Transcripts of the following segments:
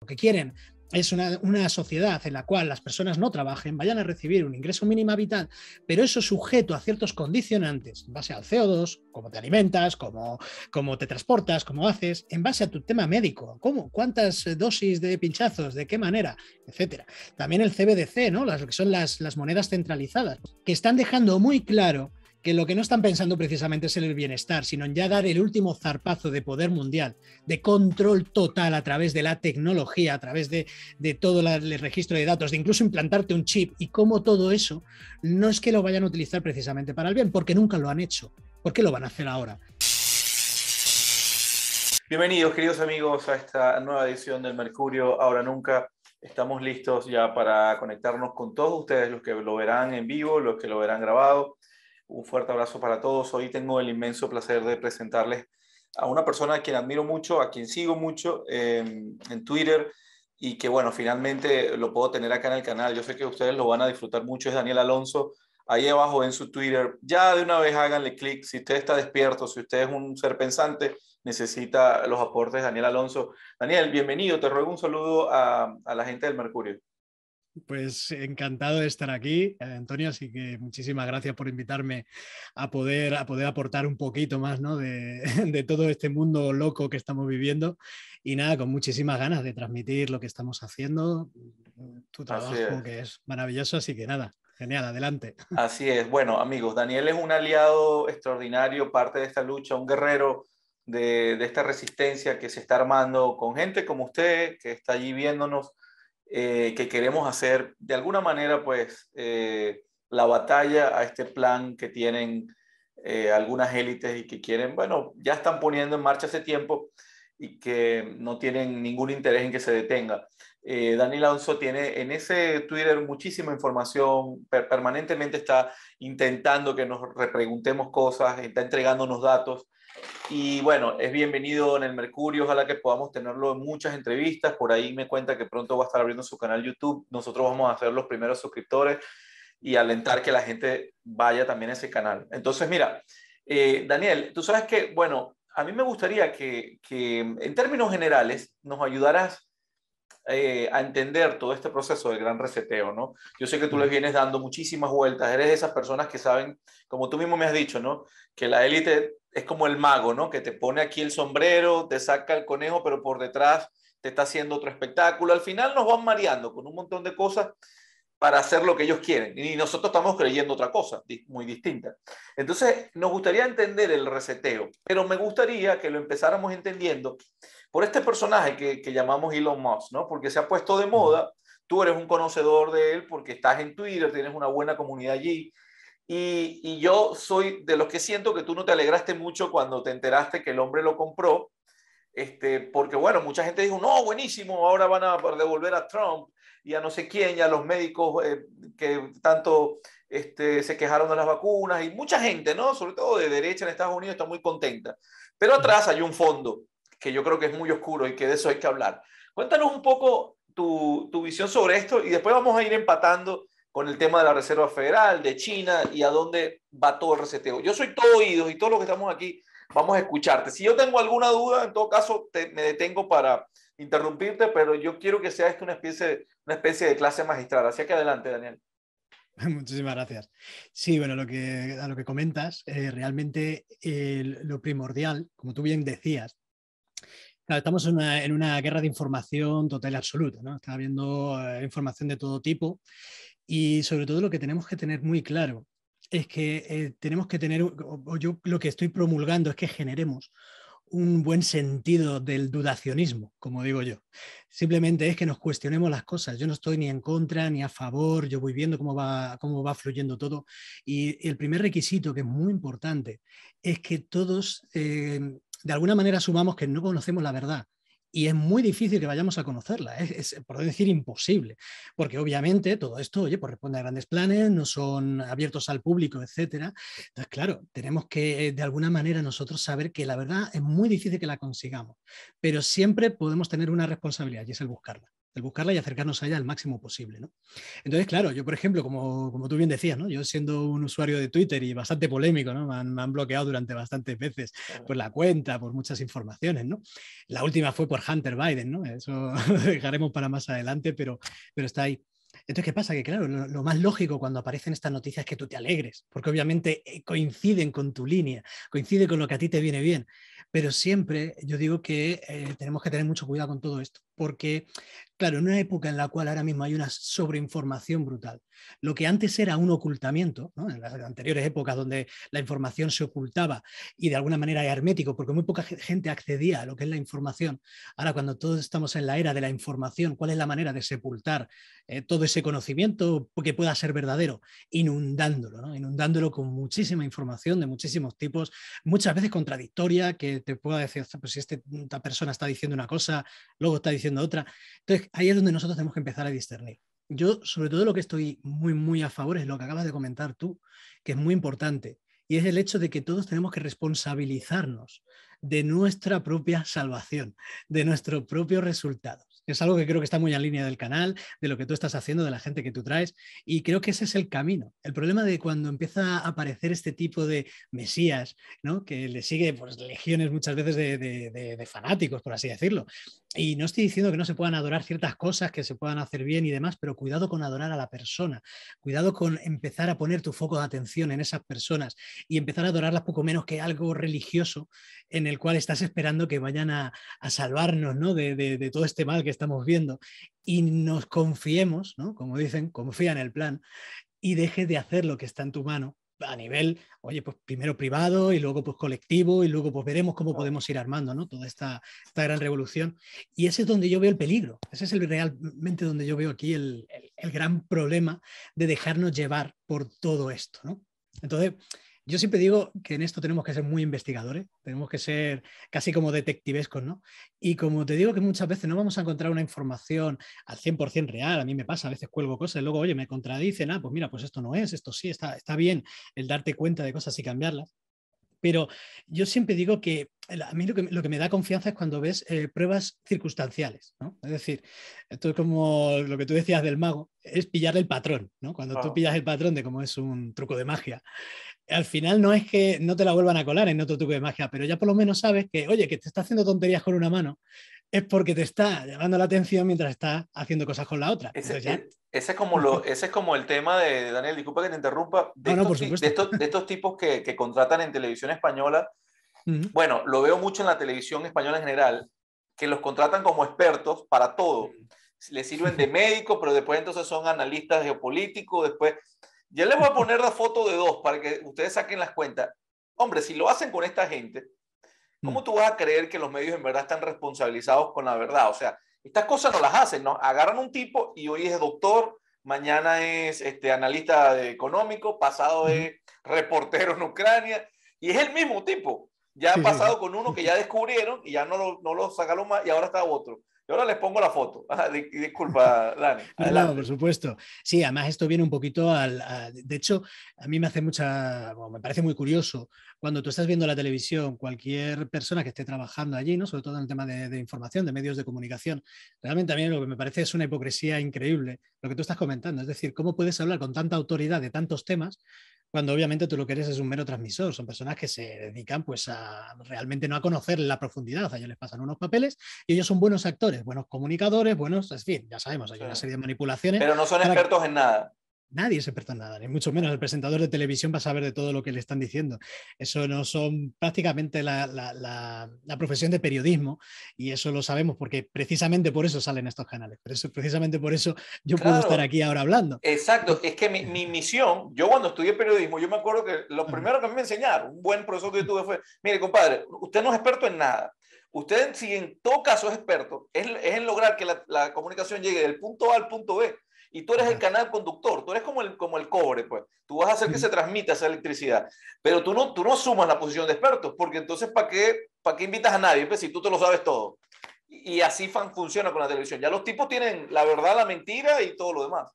Lo que quieren es una, sociedad en la cual las personas no trabajen, vayan a recibir un ingreso mínimo vital, pero eso sujeto a ciertos condicionantes, en base al CO2, cómo te alimentas, cómo, te transportas, cómo haces, en base a tu tema médico, cómo, cuántas eh, dosis de pinchazos, de qué manera, etcétera. También el CBDC, ¿no? Las que son las, las monedas centralizadas, que están dejando muy claro que lo que no están pensando precisamente es en el bienestar, sino en ya dar el último zarpazo de poder mundial, de control total a través de la tecnología, a través de, todo el registro de datos, de incluso implantarte un chip y cómo todo eso no es que lo vayan a utilizar precisamente para el bien, porque nunca lo han hecho. ¿Por qué lo van a hacer ahora? Bienvenidos, queridos amigos, a esta nueva edición del Mercurio Ahora Nunca. Estamos listos ya para conectarnos con todos ustedes, los que lo verán en vivo, los que lo verán grabado un fuerte abrazo para todos. Hoy tengo el inmenso placer de presentarles a una persona a quien admiro mucho, a quien sigo mucho em, en Twitter y que bueno, finalmente lo puedo tener acá en el canal. Yo sé que ustedes lo van a disfrutar mucho. Es Daniel Alonso. Ahí abajo en su Twitter, ya de una vez háganle clic. Si usted está despierto, si usted es un ser pensante, necesita los aportes de Daniel Alonso. Daniel, bienvenido. Te ruego un saludo a la gente del Mercurio. Pues encantado de estar aquí, eh, Antonio, así que muchísimas gracias por invitarme a poder, a poder aportar un poquito más ¿no? de, de, todo este mundo loco que estamos viviendo. Y nada, con muchísimas ganas de transmitir lo que estamos haciendo, tu trabajo es. que es maravilloso, así que nada, genial, adelante. Así es, bueno amigos, Daniel es un aliado extraordinario, parte de esta lucha, un guerrero de esta resistencia que se está armando con gente como usted, que está allí viéndonos eh, que queremos hacer de alguna manera, pues, eh, la batalla a este plan que tienen eh, algunas élites y que quieren, bueno, ya están poniendo en marcha hace tiempo y que no tienen ningún interés en que se detenga. Eh, Daniel Alonso tiene en ese Twitter muchísima información, permanentemente está intentando que nos repreguntemos cosas, está entregándonos datos y bueno, es bienvenido en el Mercurio, ojalá que podamos tenerlo en muchas entrevistas, por ahí me cuenta que pronto va a estar abriendo su canal YouTube, nosotros vamos a ser los primeros suscriptores y alentar que la gente vaya también a ese canal. Entonces, mira, eh, Daniel, tú sabes que, bueno, a mí me gustaría que, en términos generales nos ayudaras eh, a entender todo este proceso del gran reseteo, ¿no? Yo sé que tú les vienes dando muchísimas vueltas, eres de esas personas que saben, como tú mismo me has dicho, ¿no? Que la élite es como el mago, ¿no? Que te pone aquí el sombrero, te saca el conejo, pero por detrás te está haciendo otro espectáculo. Al final nos van mareando con un montón de cosas para hacer lo que ellos quieren. Y nosotros estamos creyendo otra cosa muy distinta. Entonces, nos gustaría entender el reseteo, pero me gustaría que lo empezáramos entendiendo por este personaje que, llamamos Elon Musk, ¿no? Porque se ha puesto de moda, tú eres un conocedor de él porque estás en Twitter, tienes una buena comunidad allí, y, yo soy de los que siento que tú no te alegraste mucho cuando te enteraste que el hombre lo compró, este, porque bueno, mucha gente dijo, no, buenísimo, ahora van a devolver a Trump y a no sé quién, y a los médicos eh, que tanto este, se quejaron de las vacunas, y mucha gente, ¿no? Sobre todo de derecha en Estados Unidos está muy contenta. Pero atrás hay un fondo que yo creo que es muy oscuro y que de eso hay que hablar. Cuéntanos un poco tu, tu visión sobre esto y después vamos a ir empatando con el tema de la Reserva Federal, de China y a dónde va todo el reseteo. Yo soy todo oídos y todos los que estamos aquí vamos a escucharte. Si yo tengo alguna duda, en todo caso me detengo para interrumpirte, pero yo quiero que sea esto una especie, una especie de clase magistral. Así que adelante, Daniel. Muchísimas gracias. Sí, bueno, lo que, a lo que comentas, eh, realmente eh, lo primordial, como tú bien decías, estamos en una, guerra de información total y absoluta, ¿no? Está habiendo eh, información de todo tipo y sobre todo lo que tenemos que tener muy claro es que eh, tenemos que tener, o, yo lo que estoy promulgando es que generemos un buen sentido del dudacionismo, como digo yo. Simplemente es que nos cuestionemos las cosas. Yo no estoy ni en contra ni a favor, yo voy viendo cómo va, cómo va fluyendo todo. Y el primer requisito, que es muy importante, es que todos, eh, de alguna manera, asumamos que no conocemos la verdad y es muy difícil que vayamos a conocerla, es, por decir imposible, porque obviamente todo esto, oye, corresponde pues a grandes planes, no son abiertos al público, etcétera. Entonces, claro, tenemos que eh, de alguna manera nosotros saber que la verdad es muy difícil que la consigamos, pero siempre podemos tener una responsabilidad y es el buscarla el buscarla y acercarnos a ella al máximo posible. ¿no? Entonces, claro, yo, por ejemplo, como, como tú bien decías, ¿no? yo siendo un usuario de Twitter y bastante polémico, ¿no? me, han, bloqueado durante bastantes veces por la cuenta, por muchas informaciones. ¿no? La última fue por Hunter Biden, ¿no? eso dejaremos para más adelante, pero, pero está ahí. Entonces, ¿qué pasa? Que claro, lo, más lógico cuando aparecen estas noticias es que tú te alegres, porque obviamente eh, coinciden con tu línea, coincide con lo que a ti te viene bien. Pero siempre yo digo que eh, tenemos que tener mucho cuidado con todo esto, porque Claro, en una época en la cual ahora mismo hay una sobreinformación brutal, lo que antes era un ocultamiento, en las anteriores épocas donde la información se ocultaba y de alguna manera era hermético, porque muy poca gente accedía a lo que es la información, ahora cuando todos estamos en la era de la información, ¿cuál es la manera de sepultar eh, todo ese conocimiento que pueda ser verdadero? Inundándolo, inundándolo con muchísima información de muchísimos tipos, muchas veces contradictoria, que te pueda decir, pues si este, esta persona está diciendo una cosa, luego está diciendo otra. Entonces, ahí es donde nosotros tenemos que empezar a discernir. Yo, sobre todo, lo que estoy muy, muy a favor es lo que acabas de comentar tú, que es muy importante, y es el hecho de que todos tenemos que responsabilizarnos de nuestra propia salvación, de nuestros propios resultados. Es algo que creo que está muy en línea del canal, de lo que tú estás haciendo, de la gente que tú traes, y creo que ese es el camino. El problema de cuando empieza a aparecer este tipo de mesías, ¿no? que le sigue pues, legiones muchas veces de, fanáticos, por así decirlo. Y no estoy diciendo que no se puedan adorar ciertas cosas, que se puedan hacer bien y demás, pero cuidado con adorar a la persona, cuidado con empezar a poner tu foco de atención en esas personas y empezar a adorarlas poco menos que algo religioso en el cual estás esperando que vayan a, salvarnos ¿no? de, de, todo este mal que estamos viendo y nos confiemos, ¿no? Como dicen, confía en el plan y deje de hacer lo que está en tu mano a nivel, oye, pues primero privado y luego pues colectivo y luego pues veremos cómo podemos ir armando, ¿no? Toda esta, gran revolución. Y ese es donde yo veo el peligro, ese es realmente donde yo veo aquí el, el gran problema de dejarnos llevar por todo esto, ¿no? Entonces, yo siempre digo que en esto tenemos que ser muy investigadores, tenemos que ser casi como detectivescos, ¿no? Y como te digo que muchas veces no vamos a encontrar una información al 100% real, a mí me pasa, a veces cuelgo cosas y luego, oye, me contradicen, ah, pues mira, pues esto no es, esto sí, está, está bien el darte cuenta de cosas y cambiarlas, pero yo siempre digo que eh, a mí lo que, me da confianza es cuando ves eh, pruebas circunstanciales, ¿no? Es decir, esto es como lo que tú decías del mago, es pillar el patrón, ¿no? Cuando tú pillas el patrón de cómo es un truco de magia, al final no es que no te la vuelvan a colar en otro truco de magia, pero ya por lo menos sabes que, oye, que te está haciendo tonterías con una mano, es porque te está llamando la atención mientras está haciendo cosas con la otra. Ese es como, lo, ese es como el tema de, Daniel, disculpa que te interrumpa, de, estos, tipos que, contratan en televisión española. Bueno, lo veo mucho en la televisión española en general, que los contratan como expertos para todo. Les sirven de médico, pero después entonces son analistas geopolíticos, después... Ya les voy a poner la foto de dos para que ustedes saquen las cuentas. Hombre, si lo hacen con esta gente, ¿cómo tú vas a creer que los medios en verdad están responsabilizados con la verdad? O sea, estas cosas no las hacen, ¿no? Agarran un tipo y hoy es doctor, mañana es este, analista económico, pasado es reportero en Ucrania, y es el mismo tipo. Ya ha pasado con uno que ya descubrieron y ya no lo, no lo sacaron más y ahora está otro. Y ahora les pongo la foto. Ah, disculpa, Dani. por supuesto. Sí, además esto viene un poquito al... de hecho, a mí me hace mucha... me parece muy curioso cuando tú estás viendo la televisión, cualquier persona que esté trabajando allí, ¿no? sobre todo en el tema de, información, de medios de comunicación, realmente a mí lo que me parece es una hipocresía increíble lo que tú estás comentando. Es decir, ¿cómo puedes hablar con tanta autoridad de tantos temas cuando obviamente tú lo que eres es un mero transmisor, son personas que se dedican pues a realmente no a conocer la profundidad, o sea, ellos les pasan unos papeles y ellos son buenos actores, buenos comunicadores, buenos, en fin, ya sabemos, hay una serie de manipulaciones. Pero no son expertos en nada. Nadie es experto en nada, ni mucho menos el presentador de televisión va a saber de todo lo que le están diciendo. Eso no son prácticamente la, profesión de periodismo y eso lo sabemos porque precisamente por eso salen estos canales. Pero eso, precisamente por eso yo puedo estar aquí ahora hablando. Exacto, es que mi, misión, yo cuando estudié periodismo, yo me acuerdo que lo primero que me enseñaron, un buen profesor que yo tuve fue, mire compadre, usted no es experto en nada. Usted, si en todo caso es experto, es, es en lograr que la comunicación llegue del punto A al punto B y tú eres el canal conductor, tú eres como el, como el cobre, pues. Tú vas a hacer que se transmita esa electricidad, pero tú no, tú no sumas la posición de expertos, porque entonces, ¿para qué, para qué invitas a nadie? Pues si tú te lo sabes todo. Y así funciona con la televisión. Ya los tipos tienen la verdad, la mentira y todo lo demás.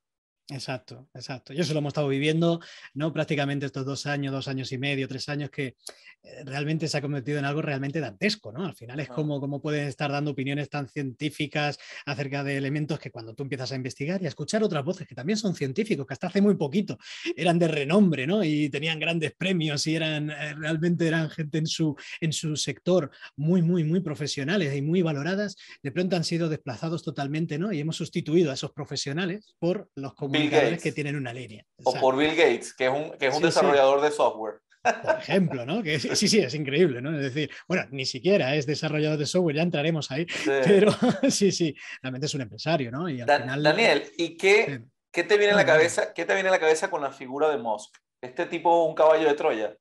Exacto, exacto. Yo eso lo hemos estado viviendo, ¿no? Prácticamente estos dos años, dos años y medio, tres años, que eh, realmente se ha convertido en algo realmente dantesco, ¿no? Al final es como, como pueden estar dando opiniones tan científicas acerca de elementos que cuando tú empiezas a investigar y a escuchar otras voces que también son científicos, que hasta hace muy poquito eran de renombre, ¿no? Y tenían grandes premios y eran eh, realmente eran gente en su, en su sector muy, muy, muy profesionales y muy valoradas, de pronto han sido desplazados totalmente, ¿no? Y hemos sustituido a esos profesionales por los Gates que tienen una línea. O, por Bill Gates, que es un, es un desarrollador de software. Por ejemplo, ¿no? Que sí, sí, es increíble, ¿no? Es decir, bueno, ni siquiera es desarrollador de software, ya entraremos ahí, pero sí, sí, realmente es un empresario, ¿no? Y Daniel, ¿y qué, te viene a la cabeza? ¿Qué te viene la cabeza con la figura de Musk? Este tipo un caballo de Troya.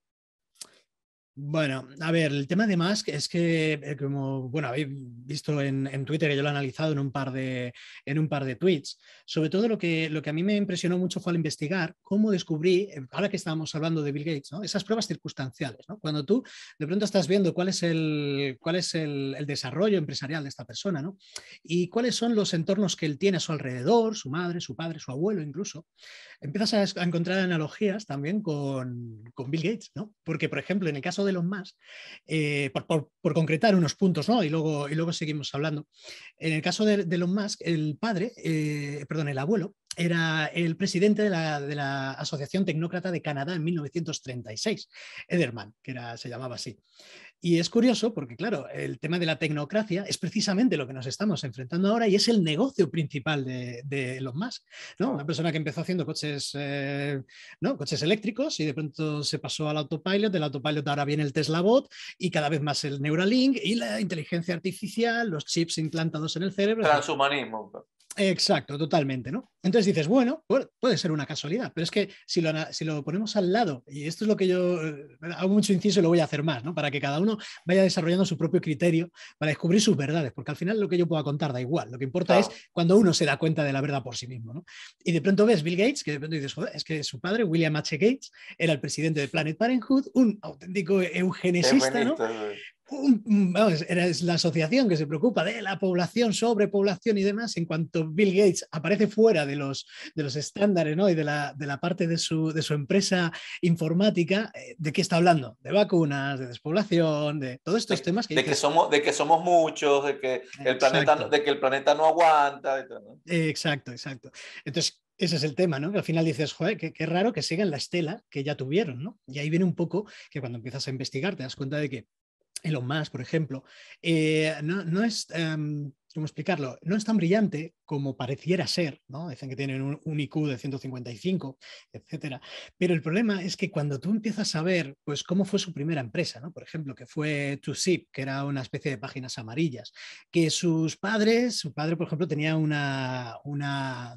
Bueno, a ver, el tema de Musk es que, eh, como bueno, habéis visto en, Twitter, que yo lo he analizado en un par de, en un par de tweets, sobre todo lo que, lo que a mí me impresionó mucho fue al investigar cómo descubrí, eh, ahora que estábamos hablando de Bill Gates, ¿no? esas pruebas circunstanciales. ¿no? Cuando tú de pronto estás viendo cuál es el, cuál es el, desarrollo empresarial de esta persona ¿no? y cuáles son los entornos que él tiene a su alrededor, su madre, su padre, su abuelo incluso, empiezas a, encontrar analogías también con, Bill Gates, porque por ejemplo, en el caso de de los más, eh, por, concretar unos puntos, Y luego, y luego seguimos hablando. En el caso de, de Elon Musk, el padre, eh, perdón, el abuelo, era el presidente de la, Asociación Tecnócrata de Canadá en 1936, Ederman, que era, se llamaba así. Y es curioso porque, claro, el tema de la tecnocracia es precisamente lo que nos estamos enfrentando ahora y es el negocio principal de, los más ¿no? Una persona que empezó haciendo coches, eh, ¿no? coches eléctricos y de pronto se pasó al autopilot, del autopilot ahora viene el Tesla Bot y cada vez más el Neuralink y la inteligencia artificial, los chips implantados en el cerebro. Transhumanismo. Exacto, totalmente, ¿no? Entonces dices, bueno, puede ser una casualidad, pero es que si lo, ponemos al lado, y esto es lo que yo eh, hago mucho inciso y lo voy a hacer más, ¿no? Para que cada uno vaya desarrollando su propio criterio para descubrir sus verdades, porque al final lo que yo pueda contar da igual, lo que importa es cuando uno se da cuenta de la verdad por sí mismo, ¿no? Y de pronto ves Bill Gates, que de pronto dices, joder, es que su padre, William H. Gates, era el presidente de Planet Parenthood, un auténtico eugenesista, ¿no? es la asociación que se preocupa de la población, sobrepoblación y demás, en cuanto Bill Gates aparece fuera de los, de los estándares ¿no? y de la, de la parte de su, de su, empresa informática, eh, ¿de qué está hablando? De vacunas, de despoblación, de todos estos temas. Que de, que, somos, de que somos muchos, de que, el planeta, de que el planeta no aguanta. Exacto, exacto. Entonces, ese es el tema, ¿no? Que al final dices, joder, qué, qué raro que sigan la estela que ya tuvieron, ¿no? Y ahí viene un poco que cuando empiezas a investigar te das cuenta de que Elon Musk, por ejemplo, eh, no, no, es, em, ¿cómo explicarlo? No es tan brillante como pareciera ser, ¿no? Dicen que tienen un, IQ de 155, etcétera. Pero el problema es que cuando tú empiezas a ver, pues, cómo fue su primera empresa, ¿no? Por ejemplo, que fue ToSip, que era una especie de páginas amarillas, que sus padres, su padre, por ejemplo, tenía una, una,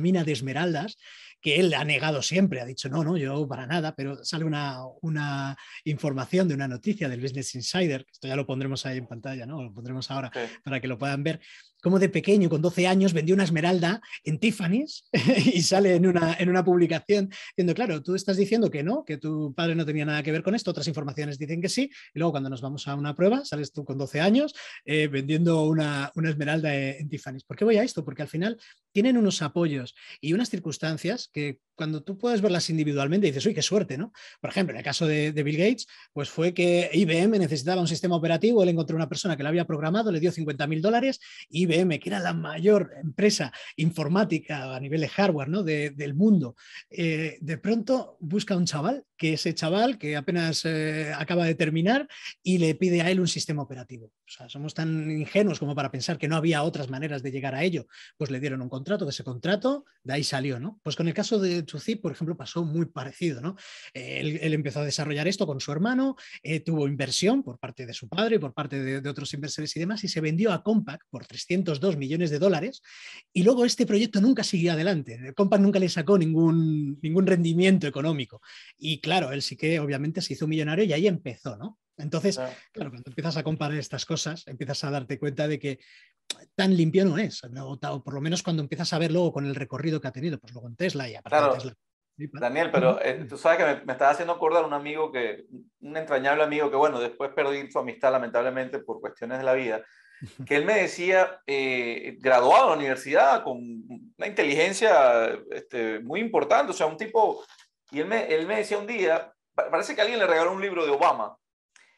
mina de esmeraldas que él ha negado siempre, ha dicho, no, no, yo para nada, pero sale una, información de una noticia del Business Insider, que esto ya lo pondremos ahí en pantalla, ¿no? Lo pondremos ahora para que lo puedan ver ver como de pequeño, con 12 años, vendió una esmeralda en Tiffany's y sale en una, en una publicación diciendo, claro, tú estás diciendo que no, que tu padre no tenía nada que ver con esto, otras informaciones dicen que sí, y luego cuando nos vamos a una prueba, sales tú con 12 años eh, vendiendo una, esmeralda e, en, Tiffany's. ¿Por qué voy a esto? Porque al final tienen unos apoyos y unas circunstancias que cuando tú puedes verlas individualmente dices, uy, qué suerte, ¿no? Por ejemplo, en el caso de, Bill Gates, pues fue que IBM necesitaba un sistema operativo, él encontró una persona que lo había programado, le dio 50.000 mil dólares y que era la mayor empresa informática a nivel de hardware ¿no? del mundo, eh, de pronto busca un chaval que ese chaval que apenas eh, acaba de terminar y le pide a él un sistema operativo. O sea, somos tan ingenuos como para pensar que no había otras maneras de llegar a ello. Pues le dieron un contrato, de ese contrato, de ahí salió, ¿no? Pues con el caso de Chuzip por ejemplo, pasó muy parecido, Él, empezó a desarrollar esto con su hermano, eh, tuvo inversión por parte de su padre, y por parte de, otros inversores y demás, y se vendió a Compaq por 302 millones de dólares, y luego este proyecto nunca siguió adelante. Compaq nunca le sacó ningún, ningún rendimiento económico. Y claro, claro, él sí que obviamente se hizo millonario y ahí empezó, ¿no? Entonces, claro, cuando empiezas a comparar estas cosas, empiezas a darte cuenta de que tan limpio no es, o por lo menos cuando empiezas a ver luego con el recorrido que ha tenido, pues luego en Tesla y aparte Tesla. Daniel, pero eh, tú sabes que me, me, estaba haciendo acordar un amigo que, un entrañable amigo que, bueno, después perdí su amistad lamentablemente por cuestiones de la vida, que él me decía, eh, graduado de la universidad con una inteligencia este, muy importante, o sea, un tipo y él me, decía un día, parece que alguien le regaló un libro de Obama.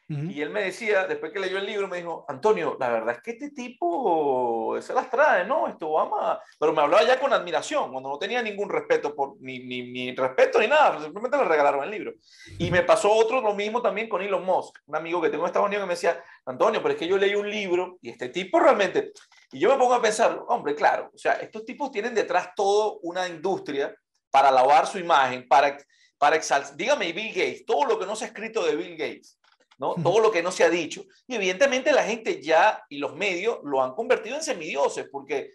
Y él me decía, después que leyó el libro, me dijo, Antonio, la verdad es que este tipo se las trae, ¿no? esto Obama. Pero me hablaba ya con admiración, cuando no tenía ningún respeto, por, ni, respeto ni nada, simplemente le regalaron el libro. Y me pasó otro, lo mismo también con Elon Musk, un amigo que tengo en Estados Unidos que me decía, Antonio, pero es que yo leí un libro y este tipo realmente. Y yo me pongo a pensar, hombre, claro, o sea, estos tipos tienen detrás todo una industria para lavar su imagen, para, para exaltar. Dígame, Bill Gates, todo lo que no se ha escrito de Bill Gates, ¿no? todo lo que no se ha dicho. Y evidentemente la gente ya y los medios lo han convertido en semidioses, porque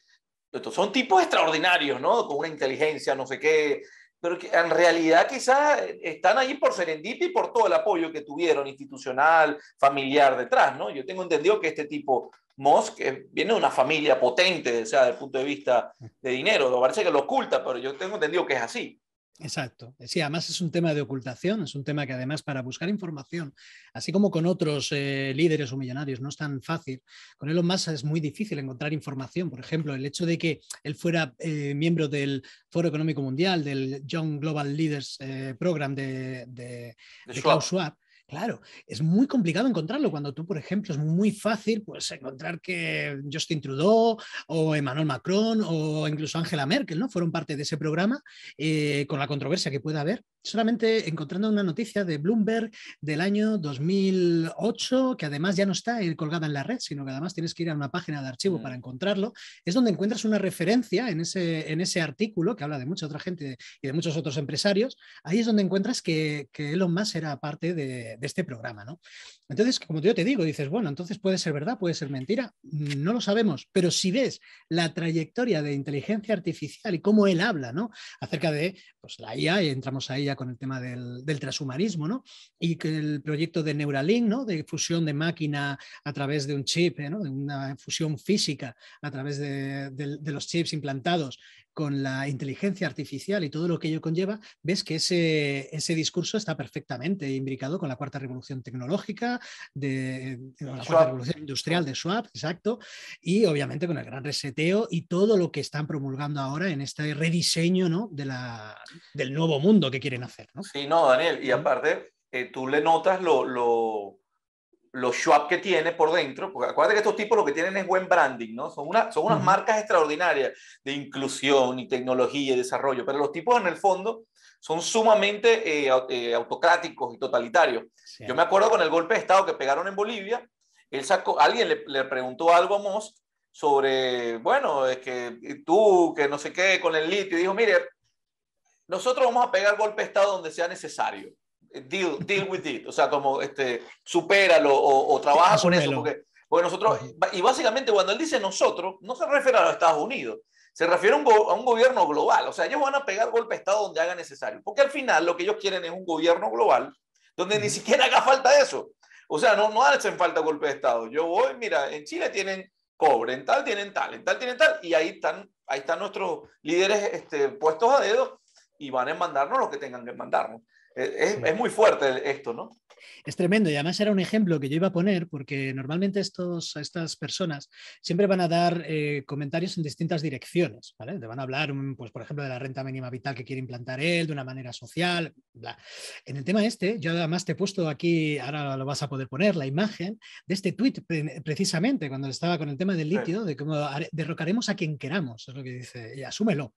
estos son tipos extraordinarios, ¿no? Con una inteligencia, no sé qué, pero que en realidad quizás están ahí por serendipia y por todo el apoyo que tuvieron institucional, familiar detrás, ¿no? Yo tengo entendido que este tipo Musk viene de una familia potente, sea, desde el punto de vista de dinero. parece que lo oculta, pero yo tengo entendido que es así. Exacto. Sí, además es un tema de ocultación, es un tema que además para buscar información, así como con otros eh, líderes o millonarios, no es tan fácil. Con Elon Musk es muy difícil encontrar información. Por ejemplo, el hecho de que él fuera eh, miembro del Foro Económico Mundial, del Young Global Leaders eh, Program de, de, Klaus Schwab Claro, es muy complicado encontrarlo cuando tú, por ejemplo, es muy fácil pues, encontrar que Justin Trudeau o Emmanuel Macron o incluso Angela Merkel ¿no? fueron parte de ese programa eh, con la controversia que pueda haber. Solamente encontrando una noticia de Bloomberg del año 2008, que además ya no está colgada en la red, sino que además tienes que ir a una página de archivo mm. para encontrarlo, es donde encuentras una referencia en ese, en ese artículo que habla de mucha otra gente y de muchos otros empresarios. Ahí es donde encuentras que, que Elon Musk era parte de de este programa, ¿no? Entonces, como yo te digo, dices, bueno, entonces puede ser verdad, puede ser mentira, no lo sabemos, pero si ves la trayectoria de inteligencia artificial y cómo él habla, ¿no? Acerca de pues, la IA, y entramos a ya con el tema del, del transhumanismo, ¿no? Y el proyecto de Neuralink, ¿no? De fusión de máquina a través de un chip, ¿eh? ¿no? De una fusión física a través de los chips implantados con la inteligencia artificial y todo lo que ello conlleva, ves que ese, ese discurso está perfectamente imbricado con la cuarta revolución tecnológica, de, eh, la cuarta revolución industrial de Schwab, exacto, y obviamente con el gran reseteo y todo lo que están promulgando ahora en este rediseño de la, del nuevo mundo que quieren hacer. ¿no? Sí, no, Daniel, y aparte, eh, tú le notas lo los Schwab que tiene por dentro, porque acuérdate que estos tipos lo que tienen es buen branding, ¿no? Son, una, son unas marcas extraordinarias de inclusión y tecnología y desarrollo, pero los tipos en el fondo son sumamente eh, eh, autocráticos y totalitarios. Yo me acuerdo con el golpe de Estado que pegaron en Bolivia, alguien le, preguntó algo a Moss sobre, bueno, es que tú, que no sé qué, con el litio, y dijo, mire, nosotros vamos a pegar golpe de Estado donde sea necesario deal, deal with it, o sea, como este, supéralo o, o trabaja ah, con eso, porque, nosotros, y básicamente cuando él dice nosotros, no se refiere a los Estados Unidos, se refiere a un, gobierno global, o sea, ellos van a pegar golpe de Estado donde haga necesario, porque al final lo que ellos quieren es un gobierno global donde ni siquiera haga falta eso, o sea, no, no hacen falta golpe de Estado, yo voy, mira, en Chile tienen cobre, en tal tienen tal, en tal tienen tal, y ahí están, ahí están nuestros líderes este, puestos a dedo y van a mandarnos lo que tengan que mandarnos. Es, muy fuerte esto, ¿no? Es tremendo y además era un ejemplo que yo iba a poner porque normalmente estos, estas personas siempre van a dar eh, comentarios en distintas direcciones, ¿vale? Te van a hablar, mm, pues, por ejemplo, de la renta mínima vital que quiere implantar él, de una manera social, En el tema este, yo además te he puesto aquí, ahora lo vas a poder poner, la imagen de este tweet precisamente cuando estaba con el tema del litio, de cómo derrocaremos a quien queramos, es lo que dice, y eh, asúmelo.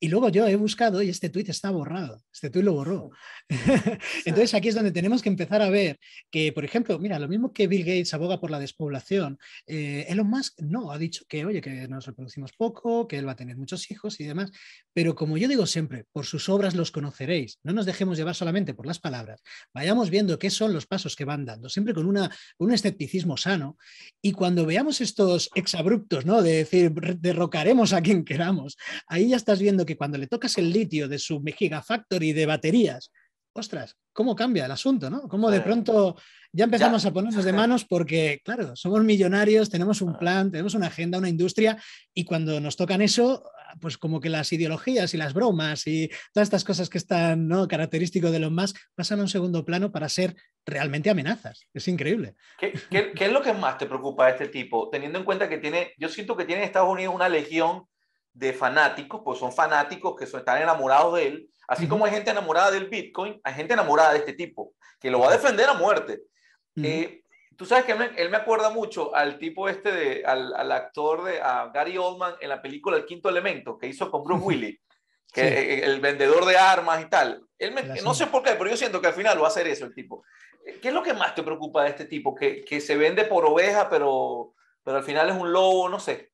Y luego yo he buscado y este tweet está borrado, este tuit lo borró. Entonces aquí es donde tenemos que empezar a ver que, por ejemplo, mira, lo mismo que Bill Gates aboga por la despoblación, eh, Elon Musk no, ha dicho que, oye, que nos reproducimos poco, que él va a tener muchos hijos y demás, pero como yo digo siempre, por sus obras los conoceréis, no nos dejemos llevar solamente por las palabras, vayamos viendo qué son los pasos que van dando, siempre con una, un escepticismo sano, y cuando veamos estos exabruptos, ¿no? De decir, derrocaremos a quien queramos, ahí ya estás viendo que cuando le tocas el litio de su factory de baterías, ostras, cómo cambia el asunto, ¿no? Cómo de pronto ya empezamos a ponernos de manos porque, claro, somos millonarios, tenemos un ah. plan, tenemos una agenda, una industria, y cuando nos tocan eso, pues como que las ideologías y las bromas y todas estas cosas que están ¿no? característico de los más pasan a un segundo plano para ser realmente amenazas. Es increíble. ¿Qué, es lo que más te preocupa de este tipo? Teniendo en cuenta que tiene, yo siento que tiene en Estados Unidos una legión de fanáticos, pues son fanáticos que están enamorados de él, Así como hay gente enamorada del Bitcoin, hay gente enamorada de este tipo, que lo va a defender a muerte. Eh, tú sabes que él me, acuerda mucho al tipo este, de, al, actor de a Gary Oldman en la película El Quinto Elemento, que hizo con Bruce Willis, que e, e, el, vendedor de armas y tal. no sé por qué, pero yo siento que al final va a hacer eso el tipo. Eh, ¿Qué es lo que más te preocupa de este tipo? Que, se vende por oveja, pero, pero al final es un lobo, no sé.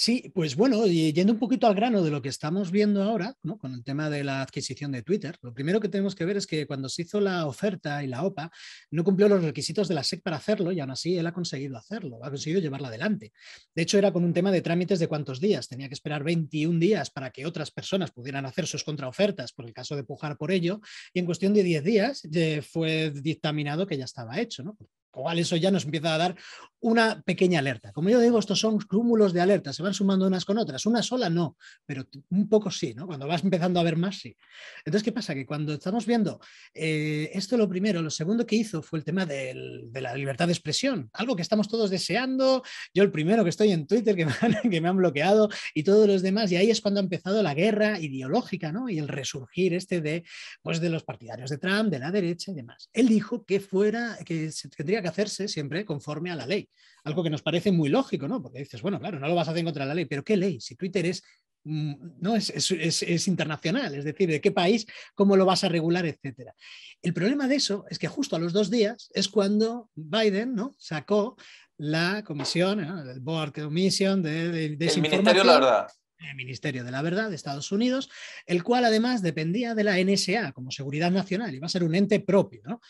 Sí, pues bueno, yendo un poquito al grano de lo que estamos viendo ahora, ¿no? con el tema de la adquisición de Twitter, lo primero que tenemos que ver es que cuando se hizo la oferta y la OPA, no cumplió los requisitos de la SEC para hacerlo y aún así él ha conseguido hacerlo, ha conseguido llevarla adelante. De hecho, era con un tema de trámites de cuántos días, tenía que esperar 21 días para que otras personas pudieran hacer sus contraofertas por el caso de pujar por ello, y en cuestión de 10 días eh, fue dictaminado que ya estaba hecho, ¿no? igual eso ya nos empieza a dar una pequeña alerta. Como yo digo, estos son cúmulos de alertas, se van sumando unas con otras. Una sola no, pero un poco sí, ¿no? Cuando vas empezando a ver más, sí. Entonces, ¿qué pasa? Que cuando estamos viendo eh, esto, lo primero, lo segundo que hizo fue el tema de la libertad de expresión, algo que estamos todos deseando. Yo el primero que estoy en Twitter, que me, han, que me han bloqueado y todos los demás, y ahí es cuando ha empezado la guerra ideológica, ¿no? Y el resurgir este de, pues, de los partidarios de Trump, de la derecha y demás. Él dijo que fuera, que se tendría que hacerse siempre conforme a la ley. Algo que nos parece muy lógico, ¿no? Porque dices, bueno, claro, no lo vas a hacer contra la ley, pero ¿qué ley? Si Twitter es mm, no es, internacional, es decir, de qué país, cómo lo vas a regular, etcétera. El problema de eso es que justo a los dos días es cuando Biden ¿no? sacó la comisión, el Board Commission de, de, El Ministerio de la Verdad. El Ministerio de la Verdad de Estados Unidos, el cual además dependía de la NSA como seguridad nacional, iba a ser un ente propio. ¿no?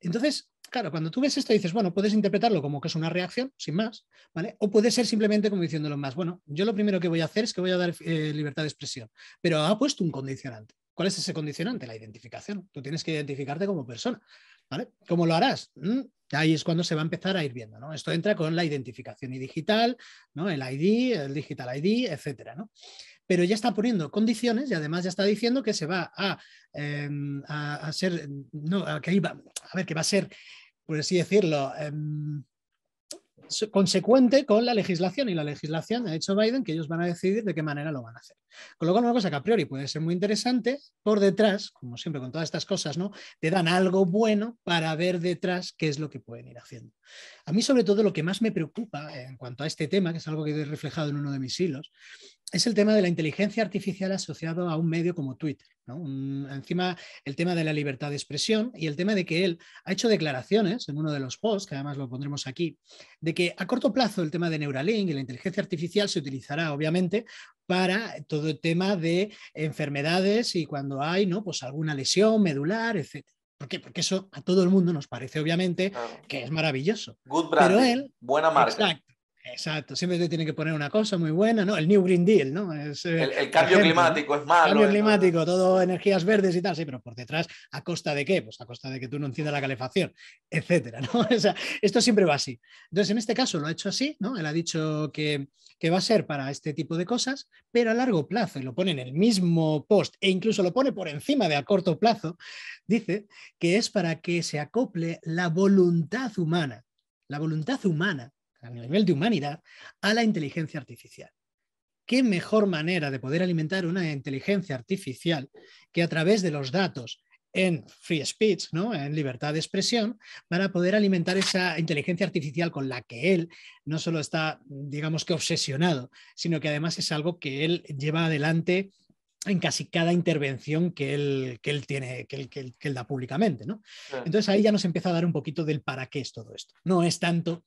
Entonces, claro, cuando tú ves esto dices, bueno, puedes interpretarlo como que es una reacción, sin más, ¿vale? O puede ser simplemente como diciéndolo más, bueno, yo lo primero que voy a hacer es que voy a dar eh, libertad de expresión, pero ha puesto un condicionante. ¿Cuál es ese condicionante? La identificación. Tú tienes que identificarte como persona, ¿vale? ¿Cómo lo harás? Mm, ahí es cuando se va a empezar a ir viendo, ¿no? Esto entra con la identificación y digital, ¿no? El ID, el digital ID, etcétera, ¿no? pero ya está poniendo condiciones y además ya está diciendo que se va a, em, ser, no, a que a ver, que va a ser, por así decirlo, em, consecuente con la legislación y la legislación ha hecho Biden que ellos van a decidir de qué manera lo van a hacer. Con lo cual, una cosa que a priori puede ser muy interesante, por detrás, como siempre con todas estas cosas, ¿no? Te dan algo bueno para ver detrás qué es lo que pueden ir haciendo. A mí sobre todo lo que más me preocupa eh, en cuanto a este tema, que es algo que he reflejado en uno de mis hilos, es el tema de la inteligencia artificial asociado a un medio como Twitter. encima, el tema de la libertad de expresión y el tema de que él ha hecho declaraciones en uno de los posts, que además lo pondremos aquí, de que a corto plazo el tema de Neuralink y la inteligencia artificial se utilizará, obviamente, para todo el tema de enfermedades y cuando hay ¿no? pues alguna lesión medular, etc. ¿Por qué? Porque eso a todo el mundo nos parece, obviamente, que es maravilloso. Good él, buena marca. Exacto, Exacto, siempre te tiene que poner una cosa muy buena, ¿no? El New Green Deal, ¿no? Eh, el, cambio climático es malo. El cambio ¿eh? climático, todo energías verdes y tal, sí, pero por detrás, ¿a costa de qué? Pues a costa de que tú no enciendas la calefacción, etcétera, ¿no? O sea, esto siempre va así. Entonces, en este caso lo ha hecho así, ¿no? Él ha dicho que, que va a ser para este tipo de cosas, pero a largo plazo, y lo pone en el mismo post, e incluso lo pone por encima de a corto plazo, dice que es para que se acople la voluntad humana, la voluntad humana a nivel de humanidad, a la inteligencia artificial. ¿Qué mejor manera de poder alimentar una inteligencia artificial que a través de los datos en free speech, ¿no? en libertad de expresión, para poder alimentar esa inteligencia artificial con la que él no solo está, digamos que obsesionado, sino que además es algo que él lleva adelante en casi cada intervención que él, él tiene, que da públicamente. ¿no? Entonces ahí ya nos empieza a dar un poquito del para qué es todo esto. No es tanto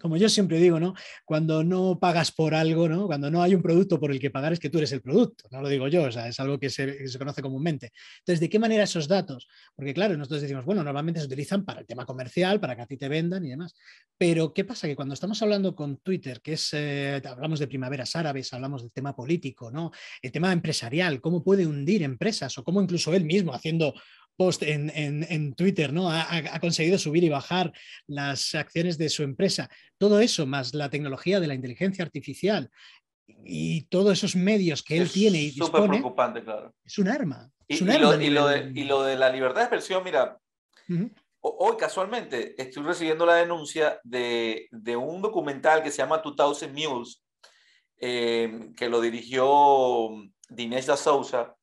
como yo siempre digo, ¿no? Cuando no pagas por algo, ¿no? Cuando no hay un producto por el que pagar es que tú eres el producto, no lo digo yo, o sea, es algo que se, conoce comúnmente. Entonces, ¿de qué manera esos datos? Porque claro, nosotros decimos, bueno, normalmente se utilizan para el tema comercial, para que a ti te vendan y demás, pero ¿qué pasa? Que cuando estamos hablando con Twitter, que es, eh, hablamos de primaveras árabes, hablamos del tema político, ¿no? El tema empresarial, cómo puede hundir empresas o cómo incluso él mismo haciendo post en, Twitter, ¿no? Ha, conseguido subir y bajar las acciones de su empresa. Todo eso, más la tecnología de la inteligencia artificial y todos esos medios que él tiene y Es un arma. Y, es un arma lo, y, lo de, la libertad de expresión, mira, hoy casualmente estoy recibiendo la denuncia de, un documental que se llama 2000 Mules, eh, que lo dirigió Dinesh da Sousa,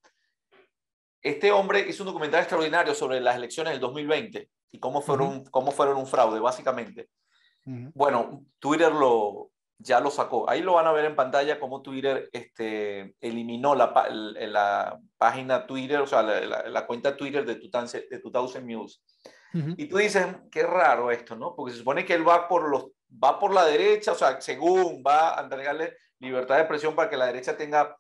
este hombre hizo un documental extraordinario sobre las elecciones del 2020 y cómo fueron, fueron un fraude, básicamente. Bueno, Twitter lo, ya lo sacó. Ahí lo van a ver en pantalla cómo Twitter este, eliminó la, página Twitter, o sea, la, cuenta Twitter de 2000, de 2000 News. Y tú dices, qué raro esto, ¿no? Porque se supone que él va por, los, va por la derecha, o sea, según va a entregarle libertad de expresión para que la derecha tenga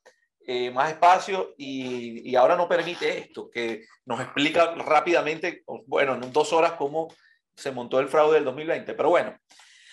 eh, más espacio y, y, ahora no permite esto, que nos explica rápidamente, bueno, en dos horas cómo se montó el fraude del 2020. Pero bueno,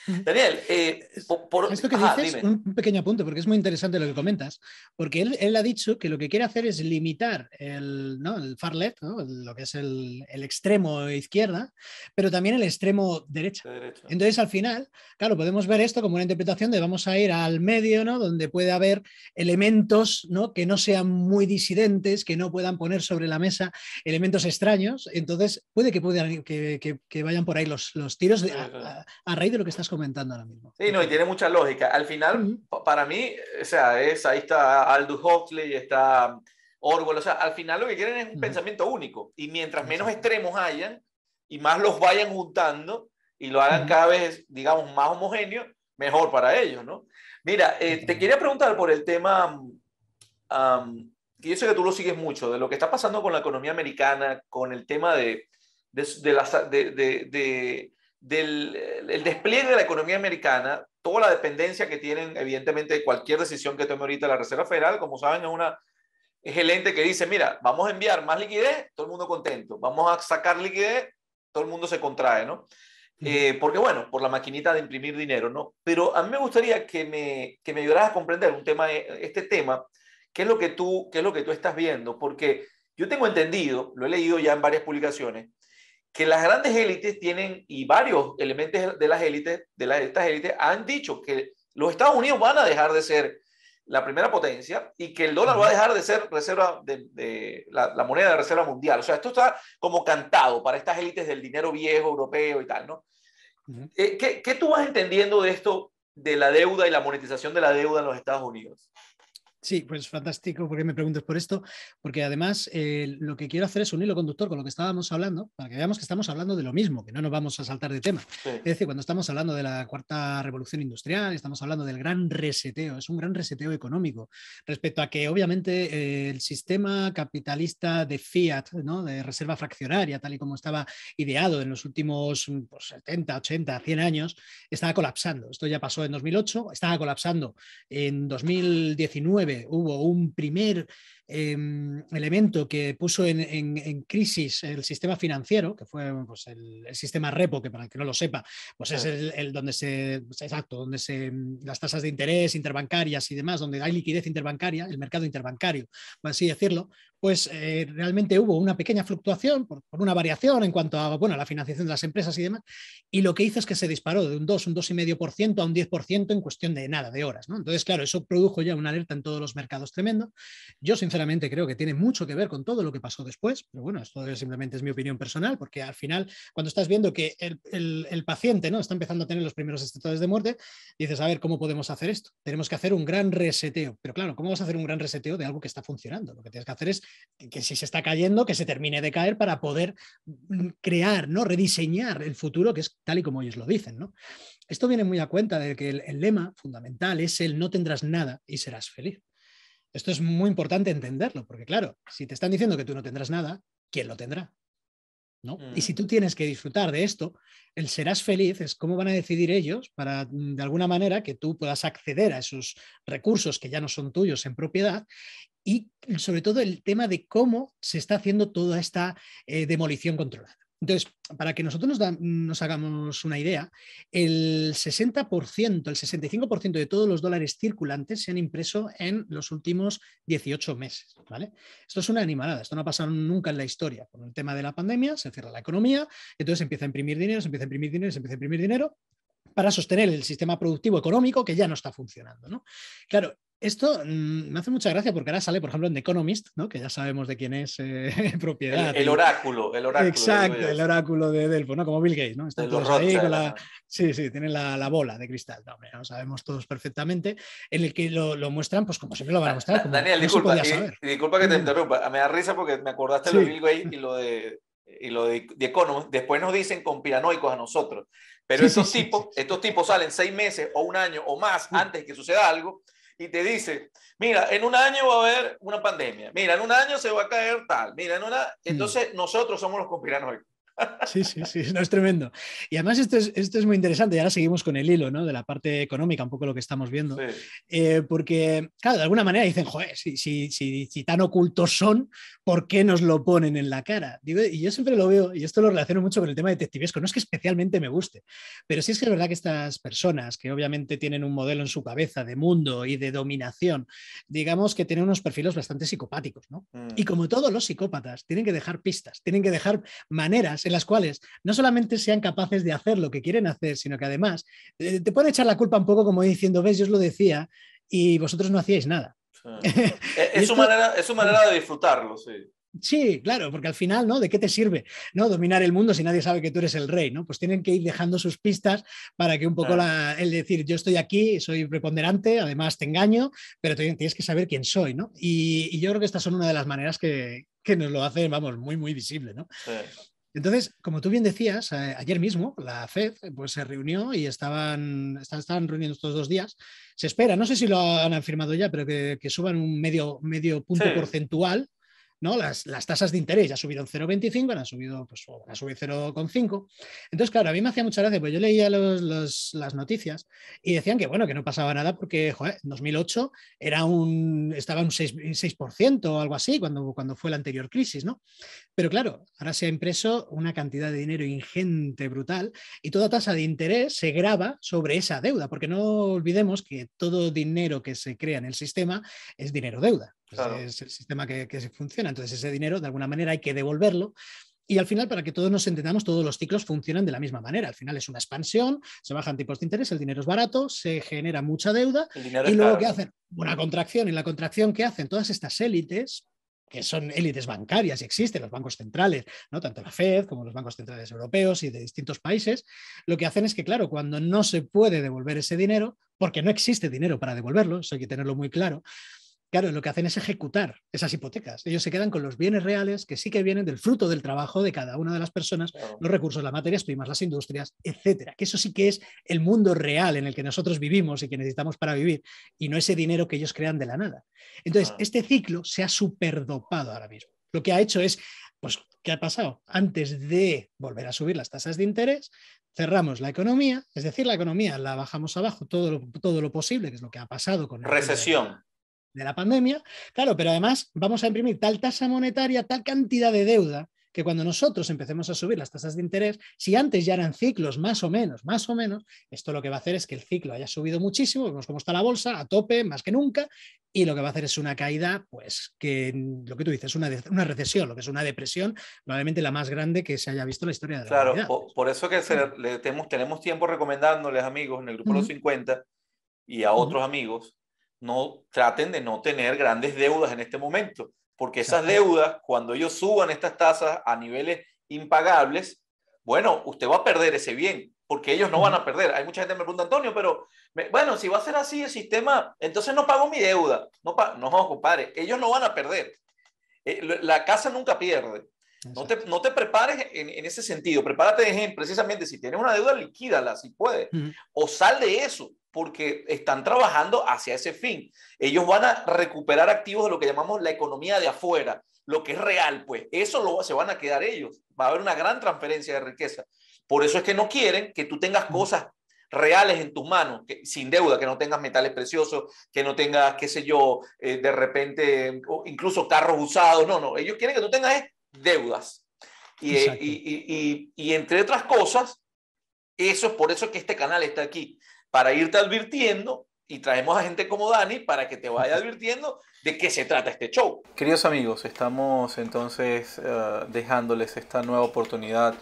Daniel, eh, por, un pequeño apunte, porque es muy interesante lo que comentas, porque él, ha dicho que lo que quiere hacer es limitar el, ¿no? far left, lo que es el, extremo izquierda, pero también el extremo derecha. Entonces, al final, claro, podemos ver esto como una interpretación de vamos a ir al medio, donde puede haber elementos ¿no? que no sean muy disidentes, que no puedan poner sobre la mesa elementos extraños. Entonces, puede que, puedan, que, vayan por ahí los, tiros a, a, raíz de lo que estás comentando comentando ahora mismo. Sí, no, y tiene mucha lógica. Al final, para mí, o sea, es, ahí está Aldous Huxley, está Orwell, o sea, al final lo que quieren es un pensamiento único. Y mientras menos extremos hayan y más los vayan juntando y lo hagan cada vez, digamos, más homogéneo, mejor para ellos, ¿no? Mira, eh, te quería preguntar por el tema, que yo sé que tú lo sigues mucho, de lo que está pasando con la economía americana, con el tema de, de, de, de del despliegue de la economía americana, toda la dependencia que tienen, evidentemente, de cualquier decisión que tome ahorita la Reserva Federal, como saben, es una es el ente que dice, mira, vamos a enviar más liquidez, todo el mundo contento, vamos a sacar liquidez, todo el mundo se contrae, ¿no? Eh, porque bueno, por la maquinita de imprimir dinero, ¿no? Pero a mí me gustaría que me, que me ayudaras a comprender un tema, eh, este tema, qué es lo que tú, qué es lo que tú estás viendo, porque yo tengo entendido, lo he leído ya en varias publicaciones, que las grandes élites tienen, y varios elementos de las élites, de, estas élites, han dicho que los Estados Unidos van a dejar de ser la primera potencia y que el dólar va a dejar de ser reserva de, la, moneda de reserva mundial. O sea, esto está como cantado para estas élites del dinero viejo europeo y tal, ¿no? Eh, ¿Qué tú vas entendiendo de esto, de la deuda y la monetización de la deuda en los Estados Unidos? Sí, pues fantástico porque me preguntas por esto, porque además eh, lo que quiero hacer es un hilo conductor con lo que estábamos hablando, para que veamos que estamos hablando de lo mismo, que no nos vamos a saltar de tema. Es decir, cuando estamos hablando de la cuarta revolución industrial, estamos hablando del gran reseteo, es un gran reseteo económico, respecto a que obviamente el sistema capitalista de fiat, de reserva fraccionaria, tal y como estaba ideado en los últimos 70, 80, 100 años, estaba colapsando. Esto ya pasó en 2008, estaba colapsando en 2019 hubo un primer Em, elemento que puso en, crisis el sistema financiero, que fue pues, el, sistema repo, que para el que no lo sepa, pues es el, donde se, pues, exacto, donde se, mm, las tasas de interés interbancarias y demás, donde hay liquidez interbancaria, el mercado interbancario, por así decirlo, pues eh, realmente hubo una pequeña fluctuación por, una variación en cuanto a bueno, la financiación de las empresas y demás, y lo que hizo es que se disparó de un 2, un 2,5% a un 10% en cuestión de nada, de horas. ¿no? Entonces, claro, eso produjo ya una alerta en todos los mercados tremendo. Yo, sinceramente, sinceramente creo que tiene mucho que ver con todo lo que pasó después, pero bueno, esto simplemente es mi opinión personal, porque al final, cuando estás viendo que el, paciente ¿no? está empezando a tener los primeros estados de muerte, dices, a ver, ¿cómo podemos hacer esto? Tenemos que hacer un gran reseteo, pero claro, ¿cómo vas a hacer un gran reseteo de algo que está funcionando? Lo que tienes que hacer es que si se está cayendo, que se termine de caer para poder mm, crear, ¿no? rediseñar el futuro, que es tal y como ellos lo dicen. Esto viene muy a cuenta de que el lema fundamental es el no tendrás nada y serás feliz. Esto es muy importante entenderlo, porque claro, si te están diciendo que tú no tendrás nada, ¿quién lo tendrá? ¿No? Y si mm. tú tienes que disfrutar de esto, el serás feliz es cómo van a decidir ellos para, mm, de alguna manera, que tú puedas acceder a esos recursos que ya no son tuyos en propiedad y sobre todo el tema de cómo se está haciendo toda esta eh, demolición controlada. Entonces, para que nosotros nos, hagamos una idea, el 60%, el 65% de todos los dólares circulantes se han impreso en los últimos 18 meses. ¿vale? Esto es una animalada, esto no ha pasado nunca en la historia. Con el tema de la pandemia se cierra la economía, entonces se empieza a imprimir dinero, se empieza a imprimir dinero, se empieza a imprimir dinero, para sostener el sistema productivo económico que ya no está funcionando. ¿no? Claro, esto mm, me hace mucha gracia porque ahora sale, por ejemplo, en The Economist, ¿no? que ya sabemos de quién es eh, propiedad. El, oráculo, el oráculo. Exacto, el oráculo de Delfo, ¿no? como Bill Gates. ¿no? Está todos ahí con la... Sí, sí, tiene la, bola de cristal, no, lo sabemos todos perfectamente, en el que lo, muestran, pues como siempre lo van a mostrar. Daniel, disculpa, disculpa que te interrumpa, me da risa porque me acordaste lo de Bill Gates y lo de y lo de, de después nos dicen conspiranoicos a nosotros. Pero esos estos, tipos, estos tipos salen seis meses o un año o más antes que suceda algo y te dicen, mira, en un año va a haber una pandemia, mira, en un año se va a caer tal, mira, en una... Mm. Entonces nosotros somos los conspiranoicos. Sí, sí, sí, no, es tremendo. Y además esto es, muy interesante, y ahora seguimos con el hilo de la parte económica, un poco lo que estamos viendo, eh, porque, claro, de alguna manera dicen, joder, si, si, si, tan ocultos son, ¿por qué nos lo ponen en la cara? y yo siempre lo veo, y esto lo relaciono mucho con el tema de detectivesco, no es que especialmente me guste, pero sí es que es verdad que estas personas, que obviamente tienen un modelo en su cabeza de mundo y de dominación, digamos que tienen unos perfiles bastante psicopáticos, ¿no? Mm. Y como todos los psicópatas, tienen que dejar pistas, tienen que dejar maneras en las cuales no solamente sean capaces de hacer lo que quieren hacer, sino que además eh, te pueden echar la culpa un poco como diciendo, ves, yo os lo decía y vosotros no hacíais nada. es, su manera, de disfrutarlo, sí. Sí, claro, porque al final, ¿no? ¿De qué te sirve ¿no? dominar el mundo si nadie sabe que tú eres el rey? ¿no? Pues tienen que ir dejando sus pistas para que un poco el decir, yo estoy aquí, soy preponderante, además te engaño, pero tienes que saber quién soy, ¿no? Y, yo creo que estas son una de las maneras que, que nos lo hacen, vamos, muy, muy visible, ¿no? Entonces, como tú bien decías, eh, ayer mismo la FED eh, pues, se reunió y estaban, reuniendo estos dos días. Se espera, no sé si lo han afirmado ya, pero que, suban un medio, medio punto porcentual las, tasas de interés ya subieron 0,25, han subido, pues, 0,5. Entonces, claro, a mí me hacía mucha gracia, pues yo leía las noticias y decían que, bueno, que no pasaba nada porque, en 2008 era un, estaba un 6%, o algo así cuando, cuando fue la anterior crisis, ¿no? Pero claro, ahora se ha impreso una cantidad de dinero ingente, brutal, y toda tasa de interés se graba sobre esa deuda, porque no olvidemos que todo dinero que se crea en el sistema es dinero deuda. Pues es el sistema que, que funciona. Entonces, ese dinero, de alguna manera, hay que devolverlo. Y al final, para que todos nos entendamos, todos los ciclos funcionan de la misma manera. Al final es una expansión, se bajan tipos de interés, el dinero es barato, se genera mucha deuda. Y luego, ¿qué hacen? Una contracción. Y la contracción que hacen todas estas élites, que son élites bancarias y existen los bancos centrales, ¿no? tanto la Fed como los bancos centrales europeos y de distintos países, lo que hacen es que, claro, cuando no se puede devolver ese dinero, porque no existe dinero para devolverlo, eso hay que tenerlo muy claro, Claro, lo que hacen es ejecutar esas hipotecas. Ellos se quedan con los bienes reales que sí que vienen del fruto del trabajo de cada una de las personas, los recursos, las materias primas, las industrias, etcétera. Que eso sí que es el mundo real en el que nosotros vivimos y que necesitamos para vivir, y no ese dinero que ellos crean de la nada. Entonces, ah. este ciclo se ha superdopado ahora mismo. Lo que ha hecho es, pues, ¿qué ha pasado? Antes de volver a subir las tasas de interés, cerramos la economía, es decir, la economía la bajamos abajo todo lo, todo lo posible, que es lo que ha pasado con... la Recesión de la pandemia. Claro, pero además vamos a imprimir tal tasa monetaria, tal cantidad de deuda, que cuando nosotros empecemos a subir las tasas de interés, si antes ya eran ciclos más o menos, más o menos, esto lo que va a hacer es que el ciclo haya subido muchísimo, vemos cómo está la bolsa, a tope, más que nunca, y lo que va a hacer es una caída, pues que lo que tú dices, una, una recesión, lo que es una depresión, probablemente la más grande que se haya visto en la historia de la Claro, por, eso que le, tenemos, tenemos, tiempo recomendándoles, amigos, en el grupo Los 50 y a otros amigos, no traten de no tener grandes deudas en este momento, porque esas deudas, cuando ellos suban estas tasas a niveles impagables, bueno, usted va a perder ese bien, porque ellos no van a perder. Hay mucha gente que me pregunta, Antonio, pero bueno, si va a ser así el sistema, entonces no pago mi deuda. No, pa no compadre, ellos no van a perder. Eh, la casa nunca pierde. No te, no prepares en, ese sentido, prepárate precisamente si tienes una deuda, liquídala si puedes, o sal de eso, porque están trabajando hacia ese fin. Ellos van a recuperar activos de lo que llamamos la economía de afuera, lo que es real, pues eso lo, se van a quedar ellos, va a haber una gran transferencia de riqueza. Por eso es que no quieren que tú tengas cosas reales en tus manos, sin deuda, que no tengas metales preciosos, que no tengas, qué sé yo, eh, de repente, incluso carros usados. No, no, ellos quieren que tú tengas esto deudas. Eh, y, entre otras cosas, eso es por eso que este canal está aquí, para irte advirtiendo y traemos a gente como Dani para que te vaya advirtiendo de qué se trata este show. Queridos amigos, estamos entonces eh, dejándoles esta nueva oportunidad,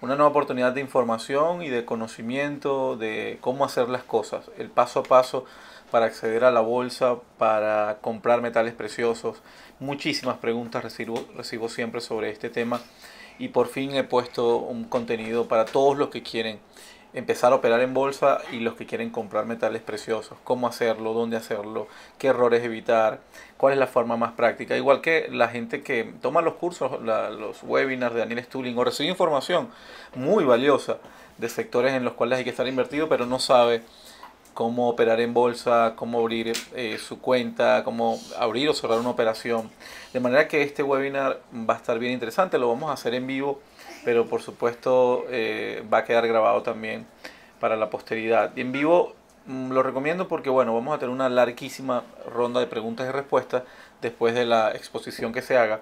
una nueva oportunidad de información y de conocimiento de cómo hacer las cosas, el paso a paso para acceder a la bolsa, para comprar metales preciosos Muchísimas preguntas recibo, recibo siempre sobre este tema y por fin he puesto un contenido para todos los que quieren empezar a operar en bolsa y los que quieren comprar metales preciosos, cómo hacerlo, dónde hacerlo, qué errores evitar, cuál es la forma más práctica. Igual que la gente que toma los cursos, los webinars de Daniel Stulling o recibe información muy valiosa de sectores en los cuales hay que estar invertido, pero no sabe cómo operar en bolsa, cómo abrir eh, su cuenta, cómo abrir o cerrar una operación. De manera que este webinar va a estar bien interesante, lo vamos a hacer en vivo, pero por supuesto eh, va a quedar grabado también para la posteridad. en vivo mm, lo recomiendo porque bueno, vamos a tener una larguísima ronda de preguntas y respuestas después de la exposición que se haga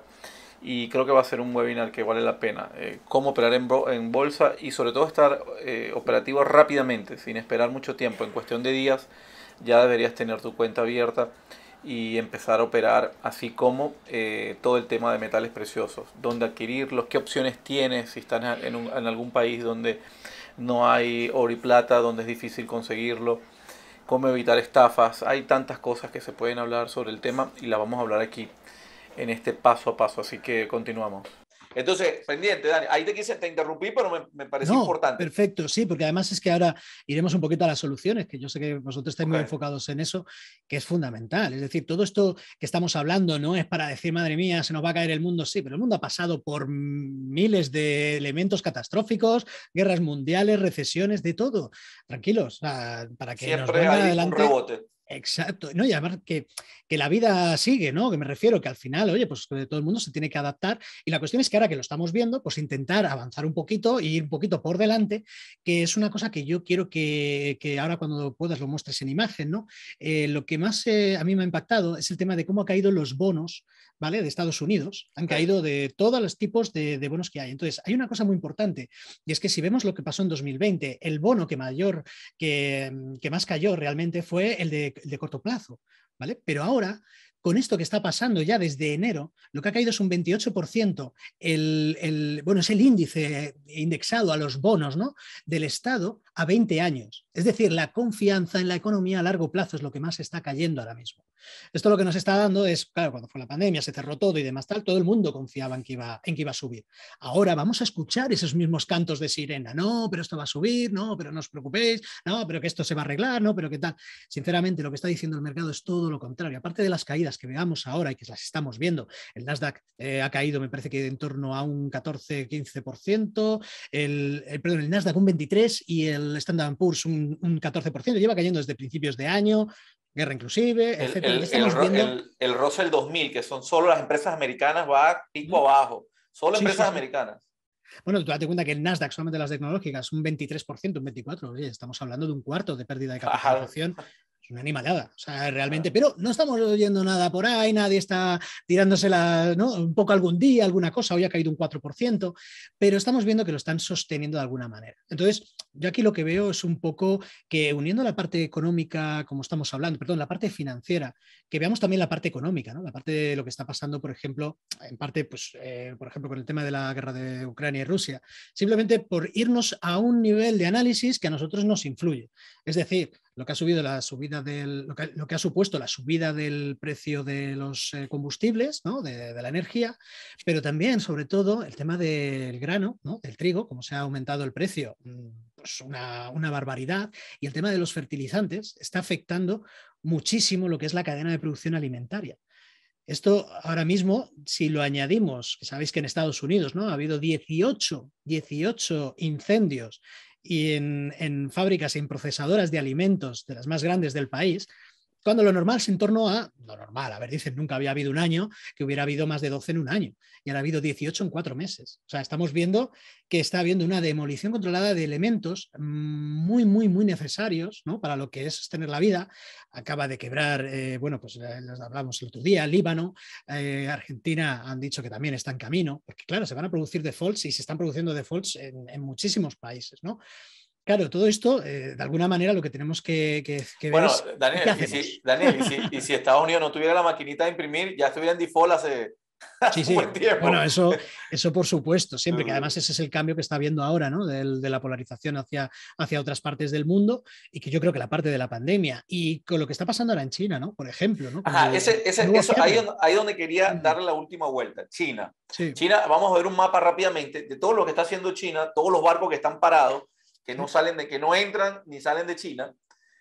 y creo que va a ser un webinar que vale la pena. Eh, cómo operar en, en, bolsa y sobre todo estar eh, operativo rápidamente, sin esperar mucho tiempo. En cuestión de días ya deberías tener tu cuenta abierta y empezar a operar, así como eh, todo el tema de metales preciosos, dónde adquirirlos, qué opciones tienes, si estás en, en algún país donde no hay oro y plata, donde es difícil conseguirlo cómo evitar estafas, hay tantas cosas que se pueden hablar sobre el tema y las vamos a hablar aquí en este paso a paso. Así que continuamos. Entonces, pendiente, Dani. Ahí te quise, te interrumpí, pero me, me no, importante. Perfecto, sí, porque además es que ahora iremos un poquito a las soluciones, que yo sé que vosotros estáis muy enfocados en eso, que es fundamental. Es decir, todo esto que estamos hablando no es para decir, madre mía, se nos va a caer el mundo, sí, pero el mundo ha pasado por miles de elementos catastróficos, guerras mundiales, recesiones, de todo. Tranquilos, para que Siempre nos adelante. Un rebote. Exacto, no, y además que, que, la vida sigue, ¿no? Que me refiero que al final, oye, pues eh, todo el mundo se tiene que adaptar. Y la cuestión es que ahora que lo estamos viendo, pues intentar avanzar un poquito y e ir un poquito por delante, que es una cosa que yo quiero que, ahora cuando puedas lo muestres en imagen, ¿no? Eh, lo que más eh, a mí me ha impactado es el tema de cómo ha caído los bonos ¿vale? De Estados Unidos, han caído de todos los tipos de, bonos que hay. Entonces, hay una cosa muy importante y es que si vemos lo que pasó en 2020, el bono que mayor, que, más cayó realmente fue el de, el de corto plazo, ¿Vale? Pero ahora con esto que está pasando ya desde enero, lo que ha caído es un 28%. El, bueno, es el índice indexado a los bonos del Estado a 20 años. Es decir, la confianza en la economía a largo plazo es lo que más está cayendo ahora mismo. Esto lo que nos está dando es, claro, cuando fue la pandemia, se cerró todo y demás tal, todo el mundo confiaba en que iba, en que iba a subir. Ahora vamos a escuchar esos mismos cantos de sirena, no, pero esto va a subir, no, pero no os preocupéis, no, pero que esto se va a arreglar, no, pero qué tal. Sinceramente, lo que está diciendo el mercado es todo lo contrario. Aparte de las caídas, que veamos ahora y que las estamos viendo, el Nasdaq eh, ha caído, me parece que en torno a un 14-15%, el, el, eh, perdón, el Nasdaq un 23% y el Standard Poor's un, 14%, lleva cayendo desde principios de año, guerra inclusive, el, etcétera. El, Russell 2000, que son solo las empresas americanas, va pico abajo. Solo empresas americanas. Bueno, tú date cuenta que el Nasdaq, solamente las tecnológicas, un 23%, un 24%. estamos hablando de un cuarto de pérdida de capitalización es una animalada, o sea, realmente, pero no estamos oyendo nada por ahí, nadie está tirándosela, ¿no? Un poco algún día, alguna cosa, hoy ha caído un 4%, pero estamos viendo que lo están sosteniendo de alguna manera. Entonces, yo aquí lo que veo es un poco que uniendo la parte económica, como estamos hablando, perdón, la parte financiera, que veamos también la parte económica, ¿no? La parte de lo que está pasando, por ejemplo, en parte, pues, eh, por ejemplo, con el tema de la guerra de Ucrania y Rusia, simplemente por irnos a un nivel de análisis que a nosotros nos influye. Es decir, lo que ha subido la subida del, lo que, ha supuesto la subida del precio de los eh, combustibles, de, la energía, pero también, sobre todo, el tema del grano, ¿no? del trigo, como se ha aumentado el precio, mm, pues una, barbaridad, y el tema de los fertilizantes está afectando muchísimo lo que es la cadena de producción alimentaria. Esto ahora mismo, si lo añadimos, que sabéis que en Estados Unidos ¿no? ha habido 18, 18 incendios y en, en fábricas y en procesadoras de alimentos de las más grandes del país, cuando lo normal es en torno a, lo normal, a ver, dicen, nunca había habido un año que hubiera habido más de 12 en un año, y ahora ha habido 18 en cuatro meses. O sea, estamos viendo que está habiendo una demolición controlada de elementos muy, muy, muy necesarios para lo que es sostener la vida. Acaba de quebrar, eh, bueno, pues hablábamos eh, hablamos el otro día, Líbano, eh, Argentina han dicho que también está en camino, porque claro, se van a producir defaults y se están produciendo defaults en, en muchísimos países, ¿no? Claro, todo esto, eh, de alguna manera, lo que tenemos que, que, bueno, ver es, Daniel, y, si, Daniel y, si, Estados Unidos no tuviera la maquinita de imprimir, ya estuviera en default hace, Buen tiempo. Bueno, eso, eso por supuesto, siempre, que además ese es el cambio que está viendo ahora, ¿no? De, la polarización hacia, hacia otras partes del mundo y que yo creo que la parte de la pandemia y con lo que está pasando ahora en China, ¿no? Por ejemplo, ¿no? Ajá, ese, ese, ahí, ahí, donde quería darle la última vuelta, China. China, vamos a ver un mapa rápidamente de todo lo que está haciendo China, todos los barcos que están parados que no salen de, que no entran ni salen de China.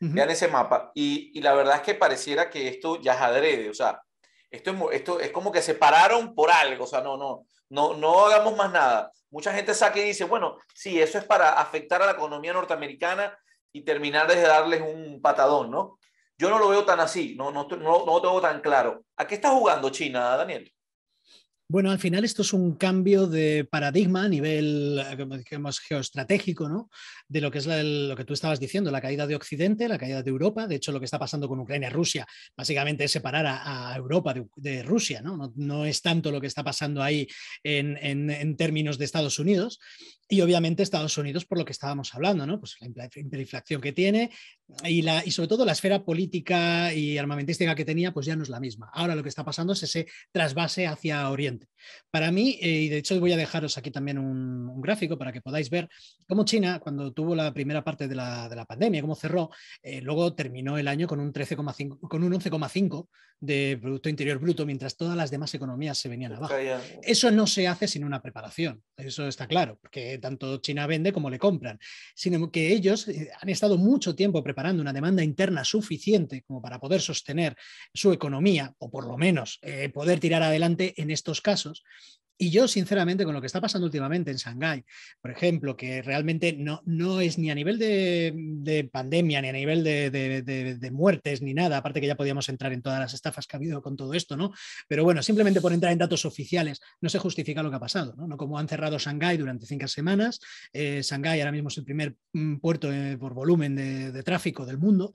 Vean ese mapa. Y, y, la verdad es que pareciera que esto ya es adrede. O sea, esto es, esto es como que se pararon por algo. O sea, no, no, no, no hagamos más nada. Mucha gente saque y dice, bueno, sí, eso es para afectar a la economía norteamericana y terminar de darles un patadón, ¿no? Yo no lo veo tan así, no, no, no, no lo tengo tan claro. ¿A qué está jugando China, Daniel? Bueno, al final esto es un cambio de paradigma a nivel, eh, digamos, geoestratégico, ¿no? De lo que es lo que tú estabas diciendo, la caída de Occidente, la caída de Europa. De hecho, lo que está pasando con Ucrania-Rusia, y básicamente es separar a, Europa de, Rusia, ¿no? ¿no? es tanto lo que está pasando ahí en, términos de Estados Unidos. Y obviamente Estados Unidos, por lo que estábamos hablando, ¿no? Pues la hiperinflación que tiene y, la, y sobre todo la esfera política y armamentística que tenía, pues ya no es la misma. Ahora lo que está pasando es ese trasvase hacia Oriente. and Para mí, eh, y de hecho voy a dejaros aquí también un, gráfico para que podáis ver cómo China, cuando tuvo la primera parte de la, pandemia, cómo cerró, eh, luego terminó el año con un 13,5, con un 11,5 de Producto Interior Bruto, mientras todas las demás economías se venían abajo. Eso no se hace sin una preparación, eso está claro, porque tanto China vende como le compran, sino em, que ellos eh, han estado mucho tiempo preparando una demanda interna suficiente como para poder sostener su economía, o por lo menos poder tirar adelante en estos casos y yo, sinceramente, con lo que está pasando últimamente en Shanghái, por ejemplo, que realmente no, no es ni a nivel de, pandemia, ni a nivel de, muertes, ni nada, aparte que ya podíamos entrar en todas las estafas que ha habido con todo esto, ¿no? Pero bueno, simplemente por entrar en datos oficiales, no se justifica lo que ha pasado, ¿no? como han cerrado Shanghái durante cinco semanas, eh, Shanghái ahora mismo es el primer mm, puerto eh, por volumen de tráfico del mundo,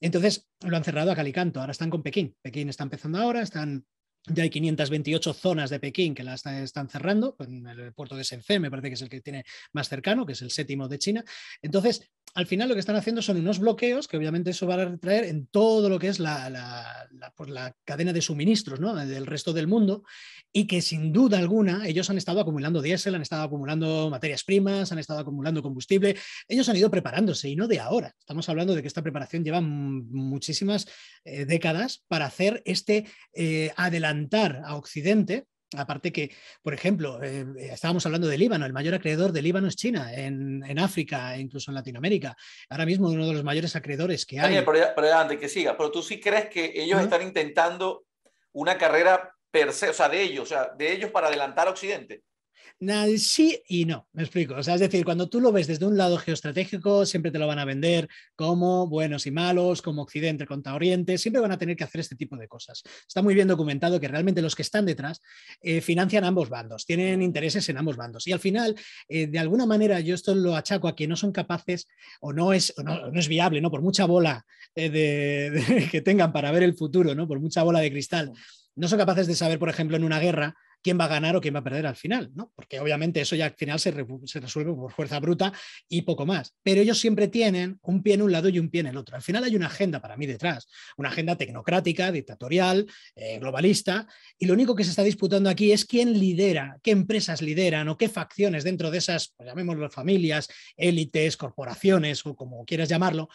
entonces lo han cerrado a Calicanto, ahora están con Pekín. Pekín está empezando ahora, están ya hay 528 zonas de Pekín que las eh, están cerrando, en el puerto de Shenzhen me parece que es el que tiene más cercano, que es el séptimo de China. Entonces, al final lo que están haciendo son unos bloqueos que obviamente eso va a retraer en todo lo que es la, pues cadena de suministros del resto del mundo y que sin duda alguna ellos han estado acumulando diésel, han estado acumulando materias primas, han estado acumulando combustible, ellos han ido preparándose y no de ahora. Estamos hablando de que esta preparación lleva muchísimas eh, décadas para hacer este adelantamiento eh, Adelantar a Occidente, Aparte que, por ejemplo, eh, estábamos hablando de Líbano, el mayor acreedor de Líbano es China, en, en África, incluso en Latinoamérica. Ahora mismo uno de los mayores acreedores que hay. Pero, antes que siga, pero tú sí crees que ellos están intentando una carrera per se, o sea, de ellos, o sea, de ellos para adelantar a Occidente sí y no, me explico. sea, es decir, cuando tú lo ves desde un lado geoestratégico, siempre te lo van a vender como buenos y malos, como Occidente contra Oriente, siempre van a tener que hacer este tipo de cosas. Está muy bien documentado que realmente los que están detrás eh, financian ambos bandos, tienen intereses en ambos bandos. Y al final, eh, de alguna manera, yo esto lo achaco a que no son capaces o no es, no, es viable, ¿no? Por mucha bola eh, de, que tengan para ver el futuro, ¿no? Por mucha bola de cristal no son capaces de saber, por ejemplo, en una guerra, quién va a ganar o quién va a perder al final, Porque obviamente eso ya al final se, resuelve por fuerza bruta y poco más. Pero ellos siempre tienen un pie en un lado y un pie en el otro. Al final hay una agenda para mí detrás, una agenda tecnocrática, dictatorial, eh, globalista, y lo único que se está disputando aquí es quién lidera, qué empresas lideran o qué facciones dentro de esas, pues llamémoslo familias, élites, corporaciones o como quieras llamarlo,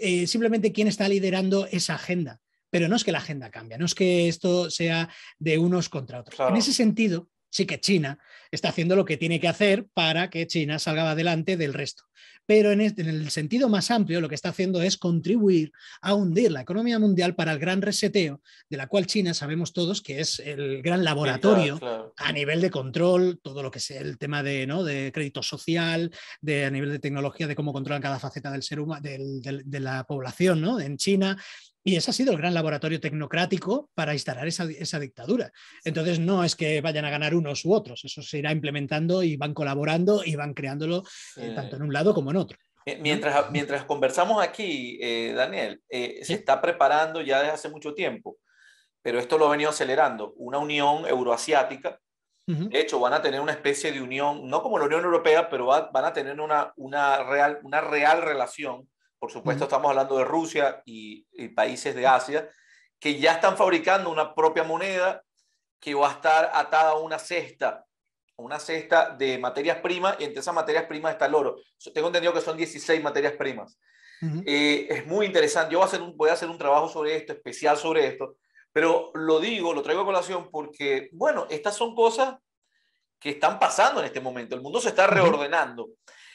eh, simplemente quién está liderando esa agenda pero no es que la agenda cambie, no es que esto sea de unos contra otros. En ese sentido, sí que China está haciendo lo que tiene que hacer para que China salga adelante del resto. Pero en, el sentido más amplio, lo que está haciendo es contribuir a hundir la economía mundial para el gran reseteo, de la cual China sabemos todos que es el gran laboratorio a nivel de control, todo lo que es el tema de, ¿no? de crédito social, de, a nivel de tecnología, de cómo controlan cada faceta del ser humano, de la población ¿no? en China, y ese ha sido el gran laboratorio tecnocrático para instalar esa, dictadura. Entonces, no es que vayan a ganar unos u otros, eso se irá implementando y van colaborando y van creándolo eh, tanto en un lado como en otro. mientras, mientras conversamos aquí, eh, Daniel, eh, se está preparando ya desde hace mucho tiempo, pero esto lo ha venido acelerando, una unión euroasiática. De hecho, van a tener una especie de unión, no como la Unión Europea, pero van a tener una, una, real, una real relación por supuesto, estamos hablando de Rusia y, países de Asia que ya están fabricando una propia moneda que va a estar atada a una cesta, una cesta de materias primas, y entre esas materias primas está el oro. Tengo entendido que son 16 materias primas. Eh, es muy interesante. Yo voy a, hacer un, trabajo sobre esto, especial sobre esto, pero lo digo, lo traigo a colación porque, bueno, estas son cosas que están pasando en este momento. El mundo se está reordenando.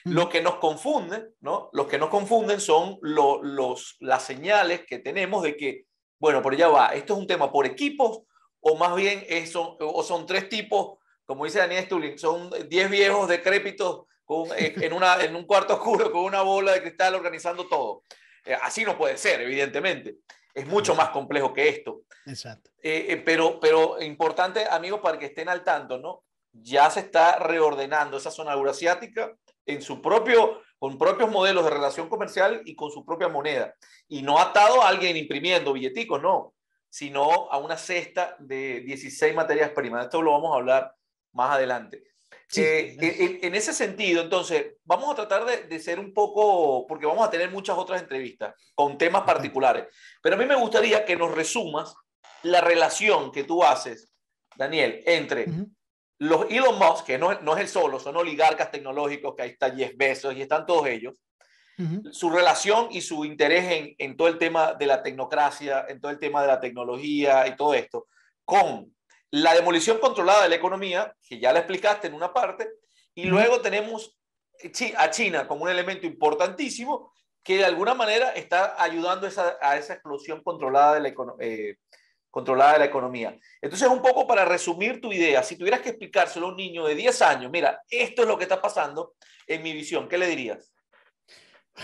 Lo que nos confunde, ¿no? Los que nos confunden son los, las señales que tenemos de que, bueno, por ya va, esto es un tema por equipos o más bien eso son, o son tres tipos, como dice Daniel Stulin, son diez viejos decrépitos con, eh, en, una, en un cuarto oscuro con una bola de cristal organizando todo. Eh, así no puede ser, evidentemente. Es mucho más complejo que esto. Exacto. Eh, pero, pero importante, amigos, para que estén al tanto, ¿no? Ya se está reordenando esa zona eurasiática en su propio, con propios modelos de relación comercial y con su propia moneda. Y no atado a alguien imprimiendo billeticos, no, sino a una cesta de 16 materias primas. Esto lo vamos a hablar más adelante. Eh, en, ese sentido, entonces, vamos a tratar de, ser un poco, porque vamos a tener muchas otras entrevistas con temas particulares, pero a mí me gustaría que nos resumas la relación que tú haces, Daniel, entre los Elon Musk, que no, es el solo, son oligarcas tecnológicos, que ahí están Jeff veces y están todos ellos, su relación y su interés en, todo el tema de la tecnocracia, en todo el tema de la tecnología y todo esto, con la demolición controlada de la economía, que ya la explicaste en una parte, y luego tenemos a China como un elemento importantísimo que de alguna manera está ayudando a esa explosión controlada de la, economía. Eh, controlada de la economía. Entonces, un poco para resumir tu idea, si tuvieras que explicárselo a un niño de 10 años, mira, esto es lo que está pasando en mi visión, ¿qué le dirías?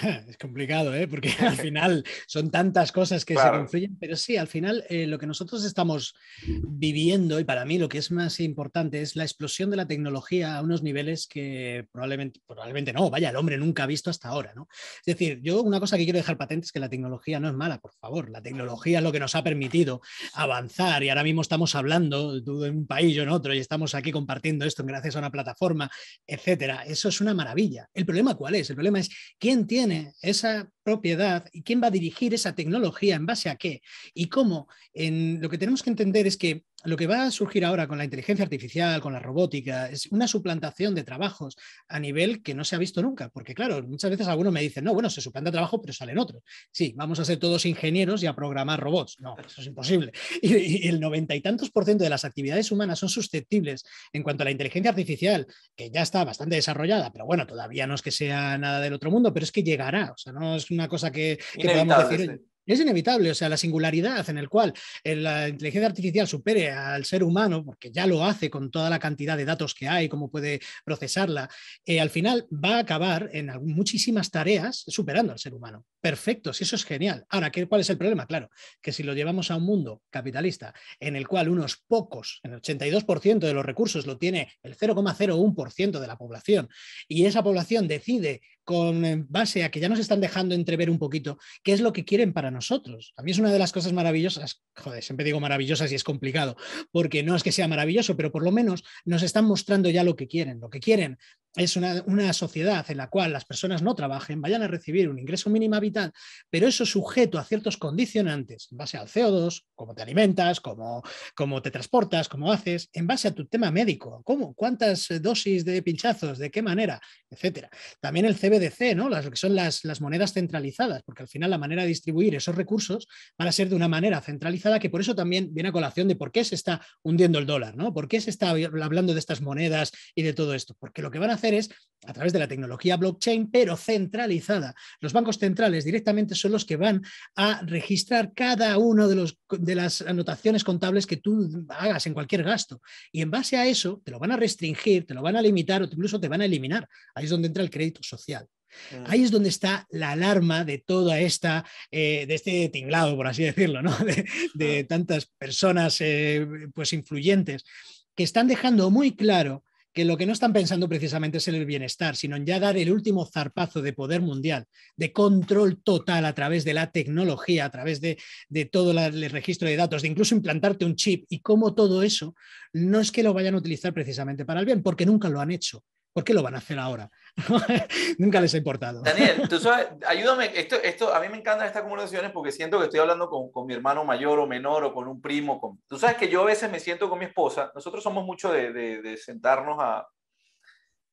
Es complicado, ¿eh? porque al final son tantas cosas que se confluyen, pero sí, al final eh, lo que nosotros estamos viviendo, y para mí lo que es más importante es la explosión de la tecnología a unos niveles que probablemente, probablemente no, vaya, el hombre nunca ha visto hasta ahora. ¿no? Es decir, yo una cosa que quiero dejar patente es que la tecnología no es mala, por favor, la tecnología es lo que nos ha permitido avanzar y ahora mismo estamos hablando, tú en un país, yo en otro, y estamos aquí compartiendo esto gracias a una plataforma, etcétera. Eso es una maravilla. ¿El problema cuál es? El problema es quién tiene esa propiedad y quién va a dirigir esa tecnología en base a qué. Y cómo en, lo que tenemos que entender es que lo que va a surgir ahora con la inteligencia artificial, con la robótica, es una suplantación de trabajos a nivel que no se ha visto nunca, porque claro, muchas veces algunos me dicen, no, bueno, se suplanta trabajo, pero salen otros. Sí, vamos a ser todos ingenieros y a programar robots. No, eso es imposible. Y, el noventa y tantos por ciento de las actividades humanas son susceptibles en cuanto a la inteligencia artificial, que ya está bastante desarrollada, pero bueno, todavía no es que sea nada del otro mundo, pero es que llegará, o sea, no es una cosa que, podamos decir. Es inevitable, o sea, la singularidad en el cual eh, la inteligencia artificial supere al ser humano, porque ya lo hace con toda la cantidad de datos que hay, cómo puede procesarla, eh, al final va a acabar en muchísimas tareas superando al ser humano. Perfecto, si eso es genial. Ahora, ¿cuál es el problema? Claro, que si lo llevamos a un mundo capitalista en el cual unos pocos, el 82% de los recursos lo tiene el 0,01% de la población, y esa población decide con eh, base a que ya nos están dejando entrever un poquito qué es lo que quieren para nosotros. A mí es una de las cosas maravillosas, joder, siempre digo maravillosas y es complicado, porque no es que sea maravilloso, pero por lo menos nos están mostrando ya lo que quieren. Lo que quieren es una, sociedad en la cual las personas no trabajen, vayan a recibir un ingreso mínimo vital, pero eso sujeto a ciertos condicionantes en base al CO2, cómo te alimentas, cómo, cómo te transportas, cómo haces, en base a tu tema médico, cómo, cuántas eh, dosis de pinchazos, de qué manera, etcétera. También el CBDC, ¿no? lo que son las, las monedas centralizadas, porque al final la manera de distribuir esos recursos van a ser de una manera centralizada, que por eso también viene a colación de por qué se está hundiendo el dólar, ¿no? ¿Por qué se está hablando de estas monedas y de todo esto? Porque lo que van a hacer es a través de la tecnología blockchain, pero centralizada. Los bancos centrales directamente son los que van a registrar cada uno de, de las anotaciones contables que tú hagas en cualquier gasto. Y en base a eso, te lo van a restringir, te lo van a limitar o incluso te van a eliminar. Ahí es donde entra el crédito social. Mm. Ahí es donde está la alarma de toda esta, eh, de este tinglado, por así decirlo, de, ah. tantas personas eh, pues influyentes que están dejando muy claro que lo que no están pensando precisamente es en el bienestar, sino en ya dar el último zarpazo de poder mundial, de control total a través de la tecnología, a través de, todo el registro de datos, de incluso implantarte un chip y cómo todo eso no es que lo vayan a utilizar precisamente para el bien, porque nunca lo han hecho. ¿Por qué lo van a hacer ahora? Nunca les ha importado. Daniel, tú sabes, ayúdame, esto, esto, a mí me encantan estas conversaciones porque siento que estoy hablando con, con mi hermano mayor o menor o con un primo. Con... Tú sabes que yo a veces me siento con mi esposa, nosotros somos mucho de, de, sentarnos a...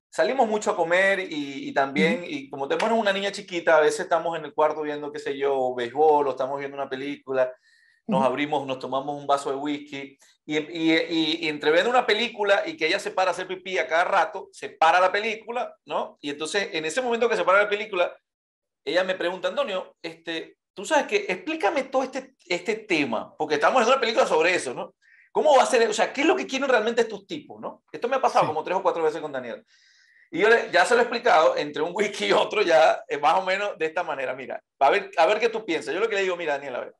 Salimos mucho a comer y, y también, y como tenemos una niña chiquita, a veces estamos en el cuarto viendo, qué sé yo, béisbol o estamos viendo una película, nos abrimos, nos tomamos un vaso de whisky y, y, y, una película y que ella se para a hacer pipí a cada rato, se para la película, ¿no? Y entonces, en ese momento que se para la película, ella me pregunta, Antonio, este, tú sabes qué, explícame todo este, este tema, porque estamos en una película sobre eso, ¿no? ¿Cómo va a ser? O sea, ¿qué es lo que quieren realmente estos tipos, no? Esto me ha pasado como tres o cuatro veces con Daniel. Y yo ya se lo he explicado, entre un wiki y otro, ya eh, más o menos de esta manera. Mira, a ver, a ver qué tú piensas. Yo lo que le digo, mira, Daniel, a ver.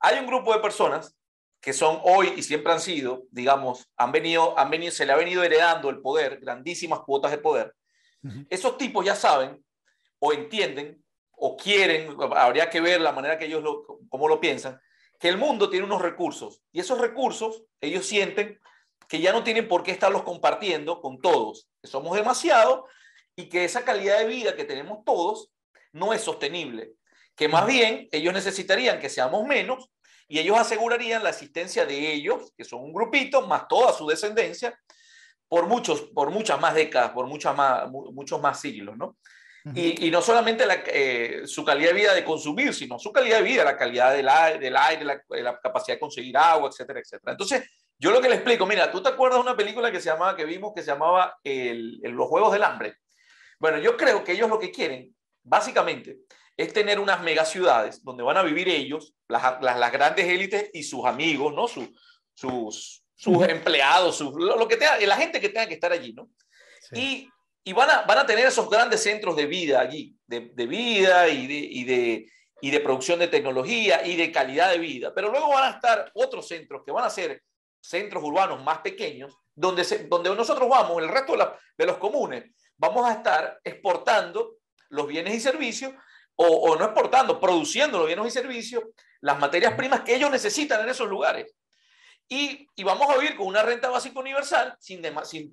Hay un grupo de personas que son hoy y siempre han sido, digamos, han venido, han venido, se le ha venido heredando el poder, grandísimas cuotas de poder. Esos tipos ya saben o entienden o quieren, habría que ver la manera que ellos lo, cómo lo piensan, que el mundo tiene unos recursos y esos recursos ellos sienten que ya no tienen por qué estarlos compartiendo con todos, que somos demasiado, y que esa calidad de vida que tenemos todos no es sostenible, que más bien ellos necesitarían que seamos menos y ellos asegurarían la existencia de ellos, que son un grupito, más toda su descendencia, por, muchos, por muchas más décadas, por muchas más, muchos más siglos, ¿no? y, no solamente eh, su calidad de vida de consumir, sino su calidad de vida, la calidad del aire, del aire eh, la, capacidad de conseguir agua, etcétera, etcétera. Entonces, yo lo que le explico, mira, ¿tú te acuerdas de una película que, se llamaba, que vimos que se llamaba Los Juegos del Hambre? Bueno, yo creo que ellos lo que quieren, básicamente, es tener unas megaciudades donde van a vivir ellos, las, grandes élites y sus amigos, ¿no? Sus, sus, sus empleados, lo, que la gente que tenga que estar allí, ¿no? Y, van, a, van a tener esos grandes centros de vida allí, de, vida y de, de, producción de tecnología y de calidad de vida. Pero luego van a estar otros centros que van a ser centros urbanos más pequeños, donde, donde nosotros vamos, el resto de los comunes, vamos a estar exportando los bienes y servicios o, no exportando, produciendo los bienes y servicios, las materias primas que ellos necesitan en esos lugares. Y, vamos a vivir con una renta básica universal sin,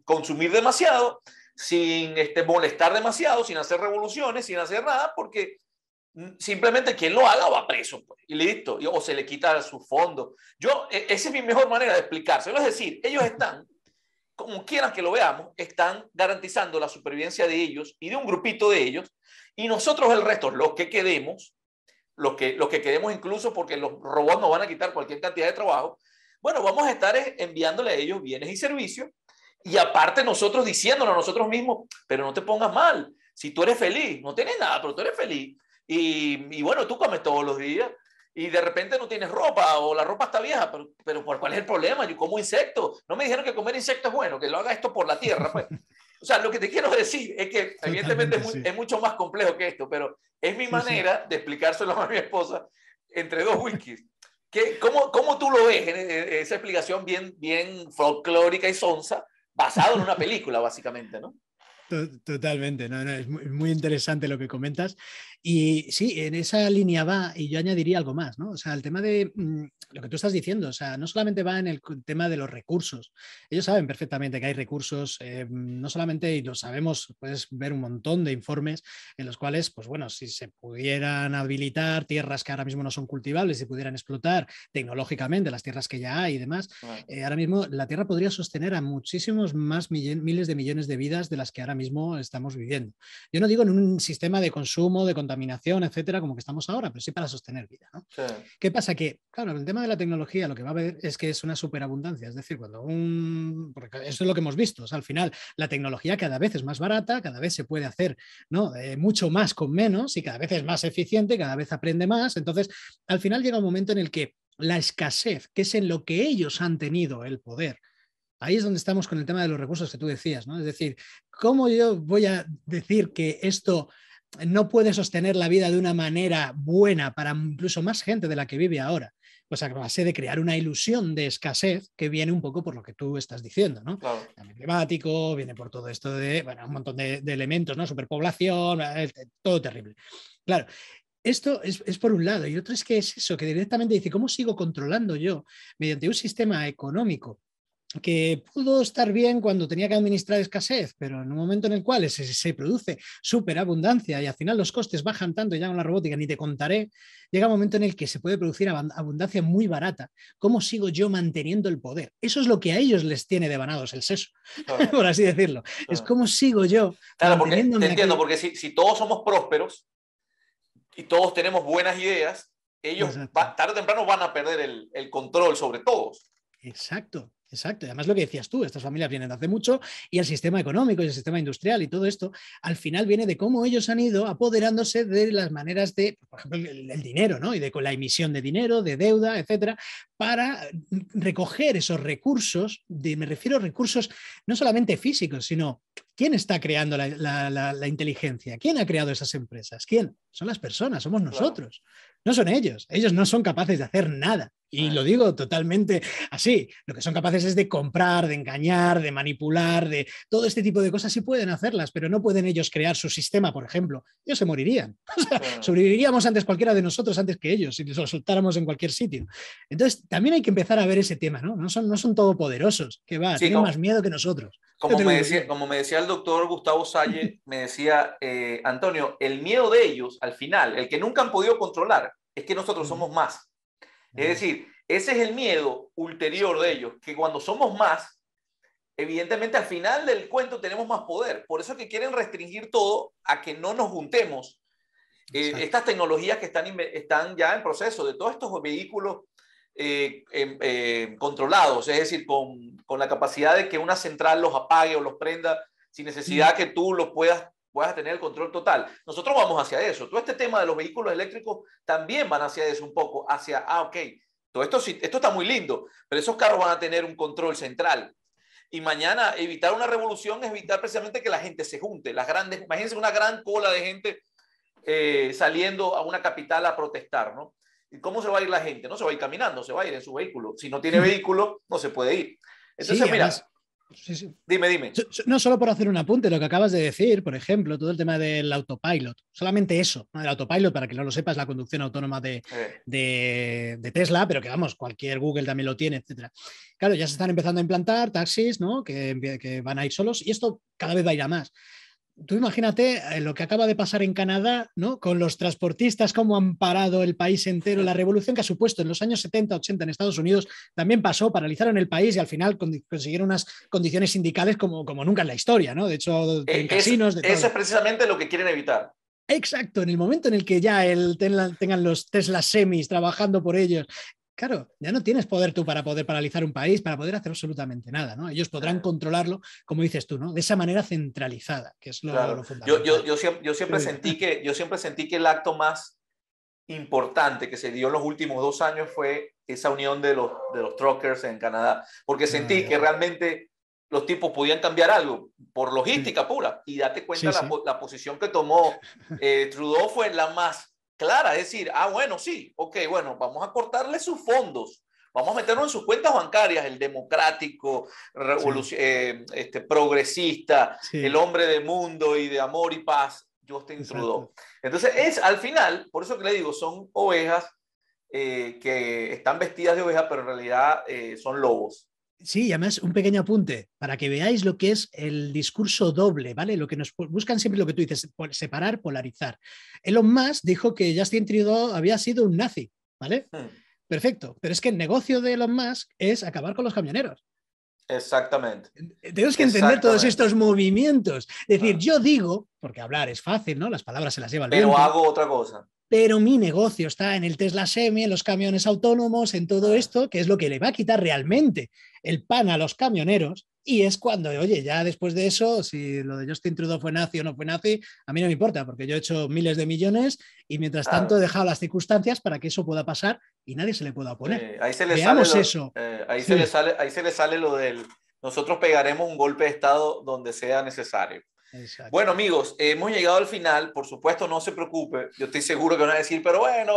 consumir demasiado, sin este, molestar demasiado, sin hacer revoluciones, sin hacer nada, porque mm, simplemente quien lo haga va preso pues, y listo, o se le quita su fondo. Yo, e, esa es mi mejor manera de explicárselo. Es decir, ellos están, como quieran que lo veamos, están garantizando la supervivencia de ellos y de un grupito de ellos y nosotros el resto, los que quedemos, los que, los que quedemos incluso porque los robots nos van a quitar cualquier cantidad de trabajo, bueno, vamos a estar enviándole a ellos bienes y servicios y aparte nosotros diciéndonos a nosotros mismos, pero no te pongas mal, si tú eres feliz, no tienes nada, pero tú eres feliz y, y bueno, tú comes todos los días y de repente no tienes ropa o la ropa está vieja, pero, pero ¿cuál es el problema? Yo como insectos, no me dijeron que comer insectos es bueno, que lo haga esto por la tierra, pues. O sea, lo que te quiero decir es que evidentemente es, mucho más complejo que esto, pero es mi manera de explicárselo a mi esposa entre dos whiskies. ¿Qué, cómo, cómo, tú lo ves en, esa explicación bien, bien folclórica y sonsa, basado en una película, básicamente, ¿no? Totalmente, no, es muy interesante lo que comentas. Y sí, en esa línea va, y yo añadiría algo más, ¿no? O sea, el tema de mm, lo que tú estás diciendo, o sea, no solamente va en el tema de los recursos, ellos saben perfectamente que hay recursos, eh, no solamente, y lo sabemos, puedes ver un montón de informes en los cuales, pues bueno, si se pudieran habilitar tierras que ahora mismo no son cultivables, si pudieran explotar tecnológicamente las tierras que ya hay y demás, eh, ahora mismo la tierra podría sostener a muchísimos más miles de millones de vidas de las que ahora mismo estamos viviendo. Yo no digo en un sistema de consumo, de contaminación, contaminación, etcétera, como que estamos ahora, pero sí para sostener vida. ¿Qué pasa? Que, claro, el tema de la tecnología lo que va a ver es que es una superabundancia, es decir, cuando un. eso es lo que hemos visto, al final la tecnología cada vez es más barata, cada vez se puede hacer ¿no? Eh, mucho más con menos y cada vez es más eficiente, cada vez aprende más, entonces al final llega un momento en el que la escasez, que es en lo que ellos han tenido el poder, Ahí es donde estamos con el tema de los recursos que tú decías, ¿no? Es decir, ¿cómo yo voy a decir que esto no puede sostener la vida de una manera buena para incluso más gente de la que vive ahora. Pues a base de crear una ilusión de escasez que viene un poco por lo que tú estás diciendo, ¿no? climático, viene por todo esto de, bueno, un montón de, elementos, ¿no? Superpoblación, eh, eh, todo terrible. Claro, esto es, es, por un lado, y otro es que es eso, que directamente dice, ¿cómo sigo controlando yo mediante un sistema económico que pudo estar bien cuando tenía que administrar escasez, pero en un momento en el cual se, se produce superabundancia y al final los costes bajan tanto ya con la robótica, ni te contaré, llega un momento en el que se puede producir abundancia muy barata. ¿Cómo sigo yo manteniendo el poder? Eso es lo que a ellos les tiene devanados el seso, por así decirlo. Es cómo sigo yo. te entiendo, porque si, todos somos prósperos y todos tenemos buenas ideas, ellos tarde o temprano van a perder el, el control sobre todos. Exacto. Exacto, además lo que decías tú, estas familias vienen de hace mucho y el sistema económico y el sistema industrial y todo esto, al final viene de cómo ellos han ido apoderándose de las maneras de, por ejemplo, el, dinero, ¿no? Y de con la emisión de dinero, de deuda, etcétera, para recoger esos recursos, de, me refiero a recursos no solamente físicos, sino quién está creando la, inteligencia, quién ha creado esas empresas, quién, son las personas, somos nosotros, no son ellos, ellos no son capaces de hacer nada. Y lo digo totalmente así, lo que son capaces es de comprar, de engañar, de manipular, de todo este tipo de cosas, sí pueden hacerlas, pero no pueden ellos crear su sistema, por ejemplo, ellos se morirían, sobreviviríamos antes cualquiera de nosotros, antes que ellos, si los soltáramos en cualquier sitio. Entonces, también hay que empezar a ver ese tema, ¿no? No son, no son todopoderosos, que va, tienen más miedo que nosotros. Como me, decía, como me, decía, el doctor Gustavo Salle, me decía, eh, Antonio, el miedo de ellos, al final, el que nunca han podido controlar, es que nosotros mm. somos más. Es mm. decir, ese es el miedo ulterior de ellos, que cuando somos más, evidentemente al final del cuento tenemos más poder. Por eso que quieren restringir todo a que no nos juntemos. Eh, estas tecnologías que están, están ya en proceso, de todos estos vehículos eh, em, eh, controlados, es decir, con, la capacidad de que una central los apague o los prenda sin necesidad que tú los puedas, puedas tener el control total. Nosotros vamos hacia eso. Todo este tema de los vehículos eléctricos también van hacia eso un poco, hacia, ah, ok, todo esto, esto está muy lindo, pero esos carros van a tener un control central. Y mañana evitar una revolución es evitar precisamente que la gente se junte. Las grandes, imagínense una gran cola de gente eh, saliendo a una capital a protestar, ¿no? cómo se va a ir la gente? No se va a ir caminando, se va a ir en su vehículo. Si no tiene vehículo, no se puede ir. Entonces, mira. dime, dime. No solo por hacer un apunte, lo que acabas de decir, por ejemplo, todo el tema del autopilot, solamente eso, el autopilot, para que no lo sepas, la conducción autónoma de, Tesla, pero que vamos, cualquier Google también lo tiene, etcétera. Claro, ya se están empezando a implantar taxis, ¿no? Que, que van a ir solos y esto cada vez va a ir a más tú imagínate eh, lo que acaba de pasar en Canadá, ¿no? Con los transportistas, cómo han parado el país entero, la revolución que ha supuesto en los años 70, 80 en Estados Unidos, también pasó, paralizaron el país y al final consiguieron unas condiciones sindicales como, como nunca en la historia, ¿no? De hecho, en eh, casinos... Eso es precisamente lo que quieren evitar. Exacto, en el momento en el que ya el, tengan los Tesla semis trabajando por ellos Claro, ya no tienes poder tú para poder paralizar un país, para poder hacer absolutamente nada, ¿no? Ellos podrán eh. controlarlo, como dices tú, ¿no? De esa manera centralizada, que es lo, fundamental. Yo, yo, yo siempre, yo siempre sentí que, yo siempre sentí que el acto más importante que se dio en los últimos dos años fue esa unión de los, de los truckers en Canadá, porque sentí ah, que realmente los tipos podían cambiar algo por logística pura. Y date cuenta la, posición que tomó eh, Trudeau fue la más clara, es decir, ah, bueno, sí, ok, bueno, vamos a cortarle sus fondos, vamos a meterlo en sus cuentas bancarias, el democrático, eh, este, progresista, el hombre de mundo y de amor y paz, Justin Trudeau. Entonces, es al final, por eso que le digo, son ovejas eh, que están vestidas de oveja, pero en realidad eh, son lobos. Sí, y además un pequeño apunte para que veáis lo que es el discurso doble, ¿vale? Lo que nos buscan siempre lo que tú dices, separar, polarizar. Elon Musk dijo que Justin Trudeau había sido un nazi, ¿vale? Hmm. Perfecto, pero es que el negocio de Elon Musk es acabar con los camioneros. Exactamente. Eh, tenemos que entender todos estos movimientos. Es decir, yo digo, porque hablar es fácil, ¿no? Las palabras se las lleva el Pero hago otra cosa. Pero mi negocio está en el Tesla Semi, en los camiones autónomos, en todo ah. esto, que es lo que le va a quitar realmente el pan a los camioneros y es cuando, oye, ya después de eso, si lo de Justin Trudeau fue nazi o no fue nazi, a mí no me importa, porque yo he hecho miles de millones y mientras tanto he dejado las circunstancias para que eso pueda pasar y nadie se le pueda oponer. ahí se Veamos eso. Eh, ahí, se sale, ahí se le sale lo del nosotros pegaremos un golpe de Estado donde sea necesario. Bueno, amigos, hemos llegado al final. Por supuesto, no se preocupe. Yo estoy seguro que van a decir, pero bueno,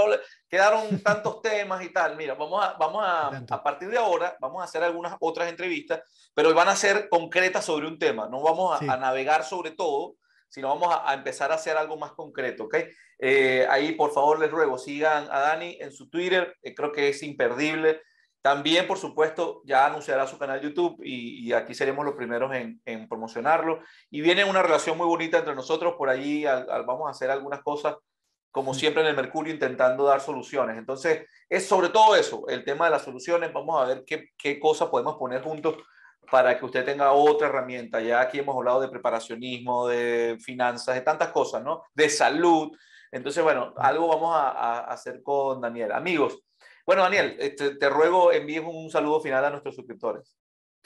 quedaron tantos temas y tal. Mira, vamos a, vamos a, partir de ahora, vamos a hacer algunas otras entrevistas, pero van a ser concretas sobre un tema. No vamos a, navegar sobre todo, sino vamos a, empezar a hacer algo más concreto, ¿ok? Eh, ahí, por favor, les ruego, sigan a Dani en su Twitter. Eh, creo que es imperdible también, por supuesto, ya anunciará su canal YouTube y, aquí seremos los primeros en, promocionarlo. Y viene una relación muy bonita entre nosotros. Por ahí vamos a hacer algunas cosas, como siempre en el Mercurio, intentando dar soluciones. Entonces, es sobre todo eso, el tema de las soluciones. Vamos a ver qué, qué cosas podemos poner juntos para que usted tenga otra herramienta. Ya aquí hemos hablado de preparacionismo, de finanzas, de tantas cosas, ¿no? De salud. Entonces, bueno, algo vamos a hacer con Daniel. Amigos. Bueno, Daniel, este, te, ruego envíes un saludo final a nuestros suscriptores.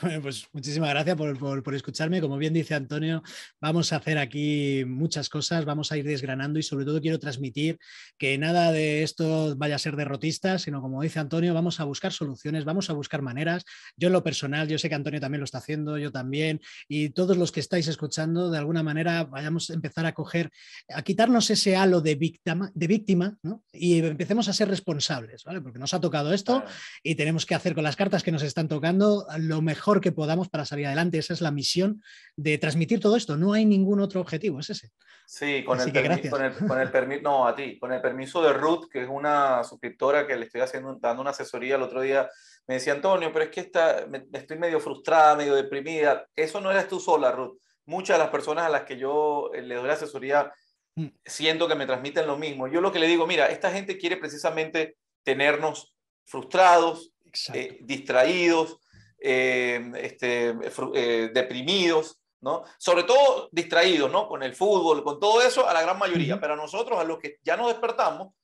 Bueno, pues muchísimas gracias por, escucharme. Como bien dice Antonio, vamos a hacer aquí muchas cosas, vamos a ir desgranando y sobre todo quiero transmitir que nada de esto vaya a ser derrotista, sino como dice Antonio, vamos a buscar soluciones, vamos a buscar maneras. Yo en lo personal, yo sé que Antonio también lo está haciendo, yo también, y todos los que estáis escuchando, de alguna manera vayamos a empezar a coger, a quitarnos ese halo de víctima, de víctima y empecemos a ser responsables, ¿vale? Porque nos ha tocado esto y tenemos que hacer con las cartas que nos están tocando lo mejor que podamos para salir adelante. Esa es la misión de transmitir todo esto. No hay ningún otro objetivo, es ese. Sí, con, el, permiso, con, el, no, a ti, con el permiso de Ruth, que es una suscriptora que le estoy haciendo, dando una asesoría el otro día, me decía, Antonio, pero es que está, me, estoy medio frustrada, medio deprimida. Eso no eres tú sola, Ruth. Muchas de las personas a las que yo eh, le doy asesoría mm. siento que me transmiten lo mismo. Yo lo que le digo, mira, esta gente quiere precisamente tenernos frustrados, eh, distraídos, Em, este, eh, deprimidos, ¿no? Sobre todo distraídos, ¿no? Con el fútbol, con todo eso, a la gran mayoría. Pero nosotros, a los que ya nos despertamos,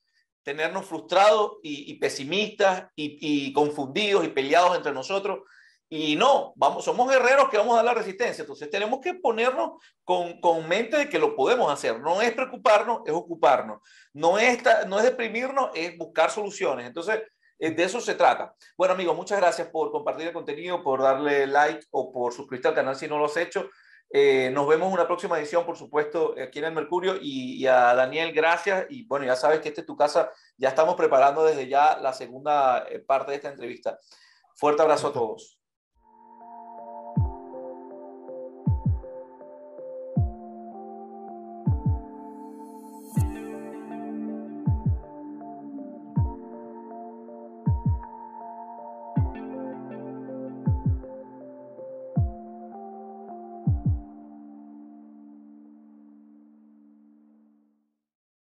tenernos frustrados y, pesimistas y, confundidos y peleados entre nosotros. Y no, vamos, somos guerreros que vamos a dar la resistencia. Entonces tenemos que ponernos con, con mente de que lo podemos hacer. No es preocuparnos, es ocuparnos. No es, no es deprimirnos, es buscar soluciones. Entonces, eh, de eso se trata. Bueno, amigos, muchas gracias por compartir el contenido, por darle like o por suscribirte al canal si no lo has hecho. Eh, nos vemos en una próxima edición, por supuesto, aquí en el Mercurio. Y, y, a Daniel, gracias. Y bueno, ya sabes que este es tu casa. Ya estamos preparando desde ya la segunda eh, parte de esta entrevista. Fuerte abrazo a todos.